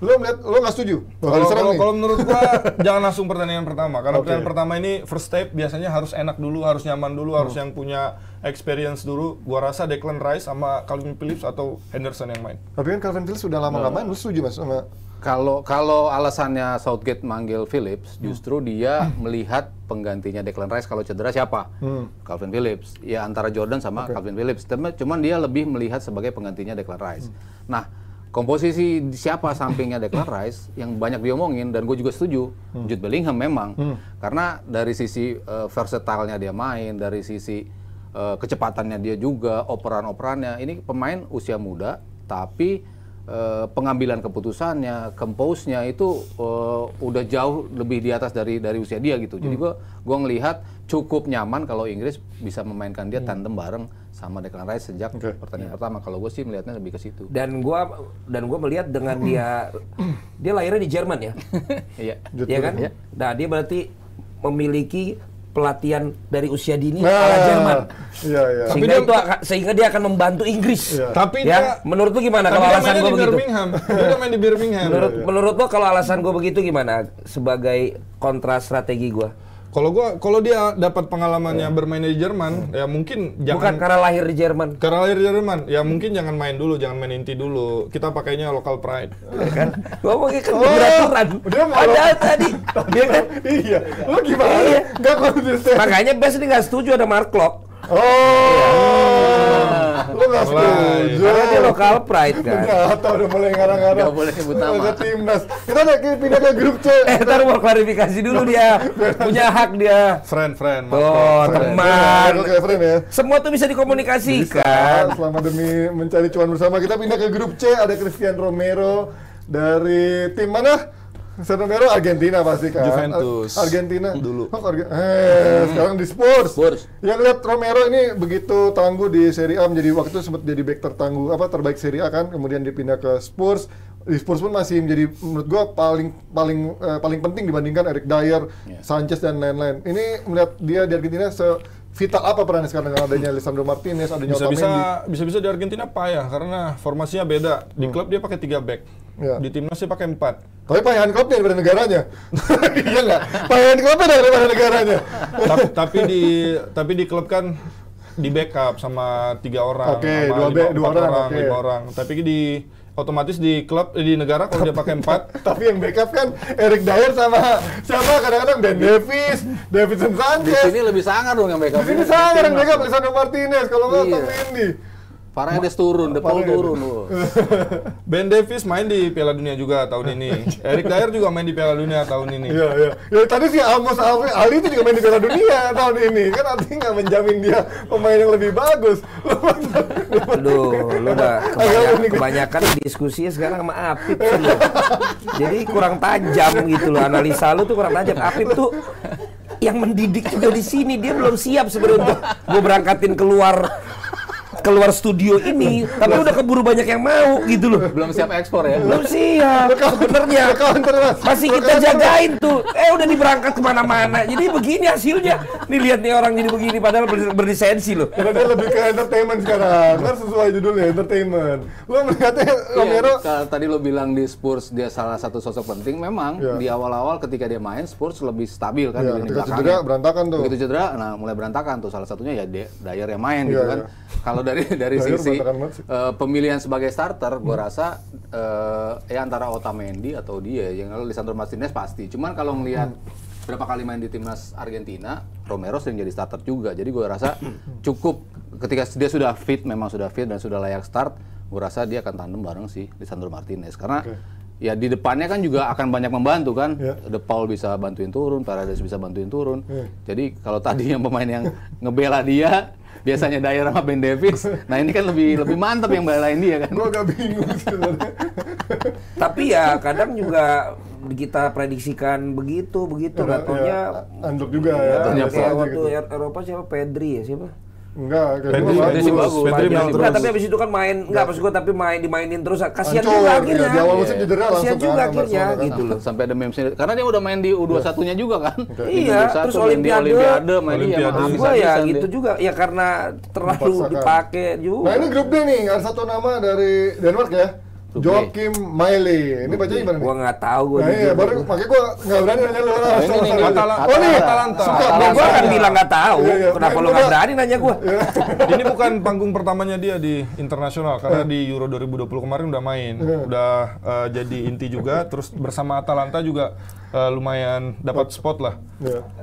lo melihat lo nggak setuju kalau kalau, menurut gua jangan langsung pertandingan pertama karena okay. pertandingan pertama ini first step biasanya harus enak dulu harus nyaman dulu hmm. harus yang punya experience dulu gua rasa Declan Rice sama Calvin Phillips atau Henderson yang main tapi kan Calvin Phillips sudah lama nggak main lo setuju mas sama kalau kalau alasannya Southgate manggil Phillips, hmm. justru dia hmm. melihat penggantinya Declan Rice kalau cedera siapa? Hmm. Calvin Phillips. Ya antara Jordan sama okay. Calvin Phillips. Cuman dia lebih melihat sebagai penggantinya Declan Rice. Hmm. Nah, komposisi siapa sampingnya Declan Rice yang banyak diomongin dan gue juga setuju hmm. Jude Bellingham memang hmm. karena dari sisi uh, versatile-nya dia main dari sisi uh, kecepatannya dia juga operan-operannya ini pemain usia muda tapi Eh, pengambilan keputusannya, kemposnya itu uh, udah jauh lebih di atas dari dari usia dia gitu. Jadi gue hmm. gue ngelihat cukup nyaman kalau Inggris bisa memainkan dia hmm. tandem bareng sama Declan Rice sejak okay. pertandingan yeah. pertama. Kalau gue sih melihatnya lebih ke situ. Dan gue dan gua melihat dengan hmm. dia dia lahirnya di Jerman ya. Iya. ya kan? Ya. Nah, dia berarti memiliki pelatihan dari usia dini nah, ala Jerman. Iya, iya. Sehingga dia, itu sehingga dia akan membantu Inggris. Iya. Tapi ya, dia, menurut lu gimana kalau alasan gue begitu? dia main di Birmingham. Menurut, iya, iya. menurut lo kalau alasan gue begitu gimana sebagai kontra strategi gue? Kalau gua kalau dia dapat pengalamannya yeah. bermain di Jerman, hmm. ya mungkin jangan Bukan karena lahir di Jerman. Karena lahir di Jerman, ya mungkin jangan main dulu, jangan main inti dulu. Kita pakainya local pride. Iya kan. Gua mau oh, kan Dia mau Dia tadi dia kan iya. Lu gimana? Iya. Gak konsisten. Makanya Bes ini gak setuju ada Mark Klopp. Oh, lu nggak setuju? Karena dia lokal pride kan. Gak tahu udah mulai ngarang-ngarang. Gak boleh sebut nama. Ke timnas. Kita udah pindah ke grup C. Eh, ntar mau klarifikasi dulu dia. Punya hak dia. Friend, friend. Oh, teman. Iya, iya, iya, ya. Semua tuh bisa dikomunikasikan. Selama demi mencari cuan bersama, kita pindah ke grup C. Ada Christian Romero dari tim mana? Romero Argentina pasti kan. Juventus. Ar Argentina dulu. Oh, Arge eh, hmm. sekarang di Spurs. Spurs. Yang lihat Romero ini begitu tangguh di Serie A menjadi waktu itu sempat jadi back tertangguh apa terbaik Serie A kan, kemudian dipindah ke Spurs. Di Spurs pun masih menjadi menurut gua paling paling uh, paling penting dibandingkan Eric Dyer, yeah. Sanchez dan lain-lain. Ini melihat dia di Argentina se vital apa perannya sekarang dengan adanya Lisandro Martinez, adanya bisa, Bisa bisa bisa di Argentina payah karena formasinya beda. Di hmm. klub dia pakai 3 back. Ya. Di timnas dia pakai 4. Tapi payahan klubnya daripada negaranya. iya nggak? Payahan klubnya daripada negaranya. tapi, tapi di tapi di klub kan di backup sama tiga orang, okay, sama dua, lima, dua orang, okay. lima orang. Tapi di otomatis di klub eh, di negara kalau dia pakai empat tapi yang backup kan Eric Dyer sama siapa kadang-kadang Dan Davis Davidson Sanchez di sini lebih sangar dong yang backup di sini sangar yang backup Lisandro Martinez kalau nggak iya. Tom Indy Paredes turun, De Paul turun. Oh. ben Davis main di Piala Dunia juga tahun ini. Eric Dyer juga main di Piala Dunia tahun ini. Iya, iya. Ya tadi si Amos Ali itu juga main di Piala Dunia tahun ini. Kan artinya nggak menjamin dia pemain yang lebih bagus. Aduh, lu udah kebanyakan, kebanyakan diskusinya sekarang sama Apip Jadi kurang tajam gitu loh. Analisa lu tuh kurang tajam. Apip tuh yang mendidik juga di sini dia belum siap sebenarnya untuk gue berangkatin keluar keluar studio ini, tapi udah keburu banyak yang mau gitu loh. Belum siap ekspor ya? Belum siap. Sebenarnya masih kita jagain tuh. Eh udah diberangkat kemana-mana. Jadi begini hasilnya. Nih lihat nih orang jadi begini padahal ber berdisensi loh. Berarti lebih ke entertainment sekarang. Kan sesuai judulnya entertainment. Lo melihatnya iya, Romero? Iya, tadi lo bilang di Spurs dia salah satu sosok penting. Memang yeah. di awal-awal ketika dia main Spurs lebih stabil kan. Yeah, di ketika cedera berantakan tuh. Begitu cedera, nah mulai berantakan tuh. Salah satunya ya Dyer yang main yeah, gitu iya. kan. Kalau dari dari Dyer sisi uh, pemilihan sebagai starter, gue rasa uh, ya antara Otamendi atau dia, yang kalau Lisandro Martinez pasti. Cuman kalau ngelihat hmm. berapa kali main di timnas Argentina, Romero sering jadi starter juga. Jadi gue rasa cukup ketika dia sudah fit, memang sudah fit dan sudah layak start, gue rasa dia akan tandem bareng si Lisandro Martinez karena okay ya di depannya kan juga akan banyak membantu kan. Yeah. De Paul bisa bantuin turun, Paredes bisa bantuin turun. Yeah. Jadi kalau tadi yang pemain yang ngebela dia biasanya daerah sama Ben Davis. Nah ini kan lebih lebih mantap yang balain dia kan. Gue agak bingung sebenarnya. Tapi ya kadang juga kita prediksikan begitu begitu. Iya, katanya. ya, ya. juga ya. Gatonya ya, waktu gitu. Eropa siapa Pedri ya siapa? Enggak, kayak Pedri, Tapi bagus. Pedri terus. Enggak, tapi habis itu kan main, enggak maksud gua tapi main dimainin terus ah, kasihan juga akhirnya. Di awal musim cedera langsung. Kasihan juga kan, akhirnya gitu loh. Kan. Sampai ada meme karena dia udah main di U21-nya iya. juga kan. Iya, terus Olimpiade, Olimpiade main ya, dia habis ya gitu juga. Ya karena terlalu dipakai juga. Nah, ini grup D nih, ada satu nama dari Denmark ya. Joakim eh. Miley. Ini baca gimana nih? Gua enggak tahu gua. Nah, iya, baru makanya gua enggak berani nanya lu. Ini nih Oh nih, Atalanta. Gua kan bilang enggak tahu. Iya, iya. Kenapa iya. lu enggak berani nanya gua? Ini bukan panggung pertamanya dia di internasional karena di Euro 2020 kemarin udah main. Udah eh, jadi inti juga terus bersama Atalanta juga uh, lumayan dapat spot lah.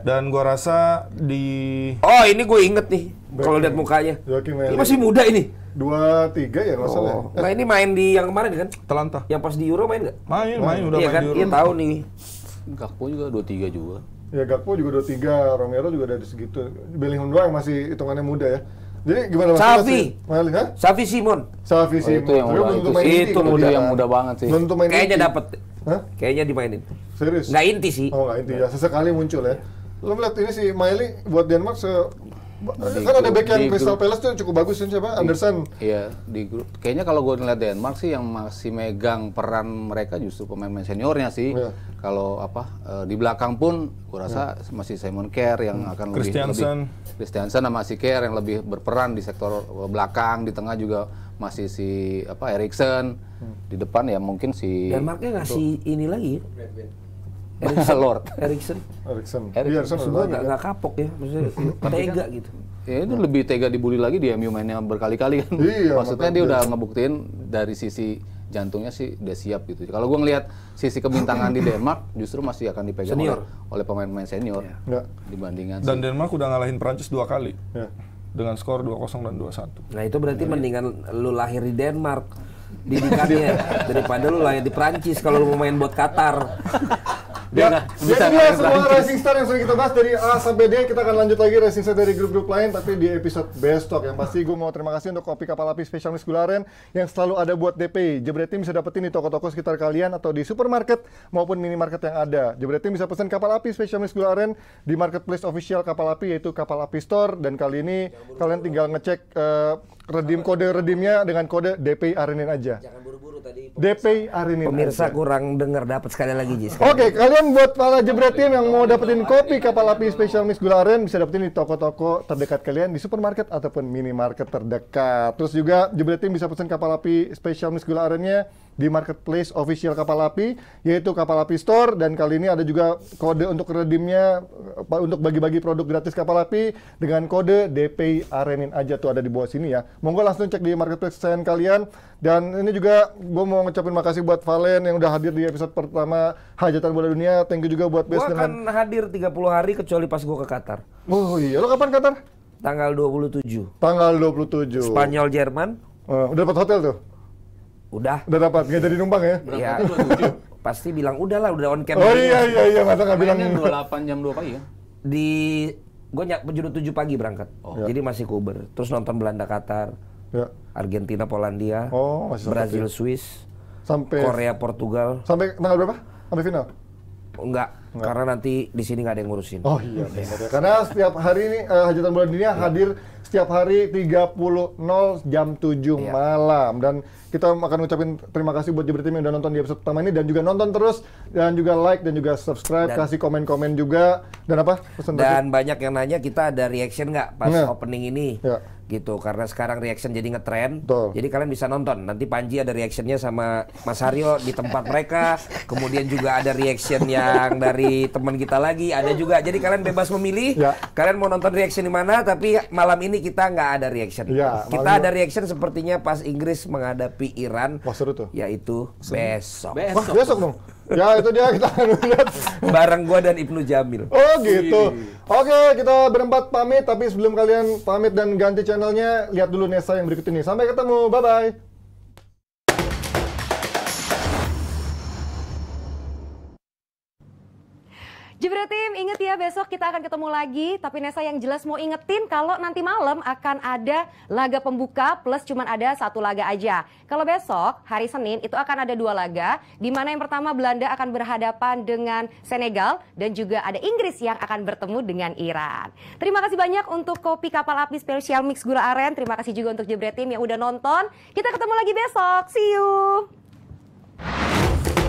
Dan gua rasa di Oh, ini gue inget nih kalau lihat mukanya. Joakim Miley masih muda ini dua tiga ya nggak salah. Ya? Oh. Nah ini main di yang kemarin kan? Atalanta. Yang pas di Euro main nggak? Main, main, main udah iya main kan? di iya, Euro. Iya tahu nih. Gakpo juga dua tiga juga. Ya Gakpo juga dua tiga, Romero juga dari segitu. Bellingham doang masih hitungannya muda ya. Jadi gimana mas? Safi. Mas, ha? Safi Simon. Safi Simon. Oh, itu yang muda, itu, main itu muda yang muda banget sih. Belum main Kayaknya dapat. Hah? Kayaknya dimainin. Serius? Nggak inti sih. Oh nggak inti ya. Sesekali muncul ya. Lo melihat ini si Miley buat Denmark se di kan ada back yang Crystal grup. Palace tuh cukup bagus kan siapa? Anderson. Iya, di grup. Kayaknya kalau gue ngeliat Denmark sih yang masih megang peran mereka justru pemain-pemain seniornya sih. Yeah. Kalau apa eh, di belakang pun gue rasa yeah. masih Simon Kerr yang hmm. akan lebih lebih Christiansen sama si Kerr yang lebih berperan di sektor belakang, di tengah juga masih si apa Erikson. Hmm. Di depan ya mungkin si Denmarknya ngasih ini lagi. Lord. Erikson. Erikson. Erikson. Semua iya, nggak kapok ya, maksudnya tega gitu. Ya itu nah. lebih tega dibully lagi di MU mainnya berkali-kali kan. Iya, Maksudnya dia udah ngebuktiin dari sisi jantungnya sih udah siap gitu. Kalau gue ngelihat sisi kebintangan di Denmark justru masih akan dipegang senior. oleh, oleh pemain-pemain senior ya. dibandingkan. Dan sih. Denmark udah ngalahin Prancis dua kali. Ya. Dengan skor 2-0 dan 2-1. Nah, itu berarti ya. mendingan lu lahir di Denmark didikannya daripada lu lahir di Prancis kalau lu mau main buat Qatar. Nah, ya, jadi ya semua racing star yang sudah kita bahas dari A sampai D kita akan lanjut lagi racing star dari grup-grup lain tapi di episode besok yang pasti gue mau terima kasih untuk kopi kapal api spesialis gularen yang selalu ada buat DP. Team bisa dapetin di toko-toko sekitar kalian atau di supermarket maupun minimarket yang ada. Team bisa pesan kapal api spesialis gularen di marketplace official kapal api yaitu kapal api store dan kali ini kalian tinggal ngecek uh, redeem kode redeemnya dengan kode DP Arenin aja. Jangan buru-buru tadi hari ini Pemirsa kurang dengar dapat sekali lagi Jis. Oke, okay, kalian buat para jebretin yang mau dapetin kopi kapal api spesial Miss Gula Aren bisa dapetin di toko-toko terdekat kalian di supermarket ataupun minimarket terdekat. Terus juga jebretin bisa pesan kapal api spesial Miss Gula Arennya di marketplace official kapal api yaitu kapal api store dan kali ini ada juga kode untuk redeemnya eh, untuk bagi-bagi produk gratis kapal api dengan kode DP Arenin aja tuh ada di bawah sini ya monggo langsung cek di marketplace sayang kalian dan ini juga gue mau ngucapin makasih buat Valen yang udah hadir di episode pertama Hajatan Bola Dunia thank you juga buat Bes dengan akan hadir 30 hari kecuali pas gue ke Qatar oh iya lo kapan Qatar? Tanggal 27. Tanggal 27. Spanyol Jerman. Uh, udah dapat hotel tuh? udah udah dapat nggak jadi numpang ya iya pasti bilang udahlah udah on cam oh iya iya iya masa nggak bilang dua delapan jam dua pagi ya di gue nyak penjuru tujuh pagi berangkat oh. Iya. jadi masih kuber terus nonton Belanda Qatar ya. Argentina Polandia oh, Brazil ya? Swiss sampai Korea Portugal sampai tanggal berapa sampai final Enggak, Enggak. karena nanti di sini nggak ada yang ngurusin. Oh iya, yes. Karena setiap hari ini uh, hajatan bulan dunia iya. hadir setiap hari 30.00 jam 7 iya. malam dan kita akan ucapin terima kasih buat Jebret yang udah nonton di episode pertama ini dan juga nonton terus dan juga like dan juga subscribe dan, kasih komen-komen juga dan apa pesan dan banyak yang nanya kita ada reaction nggak pas nge. Nah. opening ini ya gitu karena sekarang reaction jadi ngetren jadi kalian bisa nonton nanti Panji ada reactionnya sama Mas Haryo di tempat mereka kemudian juga ada reaction yang dari teman kita lagi ada juga jadi kalian bebas memilih ya. kalian mau nonton reaction di mana tapi malam ini kita nggak ada reaction ya, kita ada reaction sepertinya pas Inggris menghadapi Iran Wah, seru tuh. yaitu besok besok, Wah, besok dong ya itu dia kita akan lihat. barang gua dan Ibnu Jamil. Oh gitu. Oke, okay, kita berempat pamit tapi sebelum kalian pamit dan ganti channelnya, lihat dulu Nesa yang berikut ini. Sampai ketemu. Bye bye. Jibril tim, inget ya besok kita akan ketemu lagi. Tapi Nesa yang jelas mau ingetin kalau nanti malam akan ada laga pembuka plus cuman ada satu laga aja. Kalau besok hari Senin itu akan ada dua laga. Di mana yang pertama Belanda akan berhadapan dengan Senegal dan juga ada Inggris yang akan bertemu dengan Iran. Terima kasih banyak untuk kopi kapal api spesial mix gula aren. Terima kasih juga untuk Jibril tim yang udah nonton. Kita ketemu lagi besok. See you.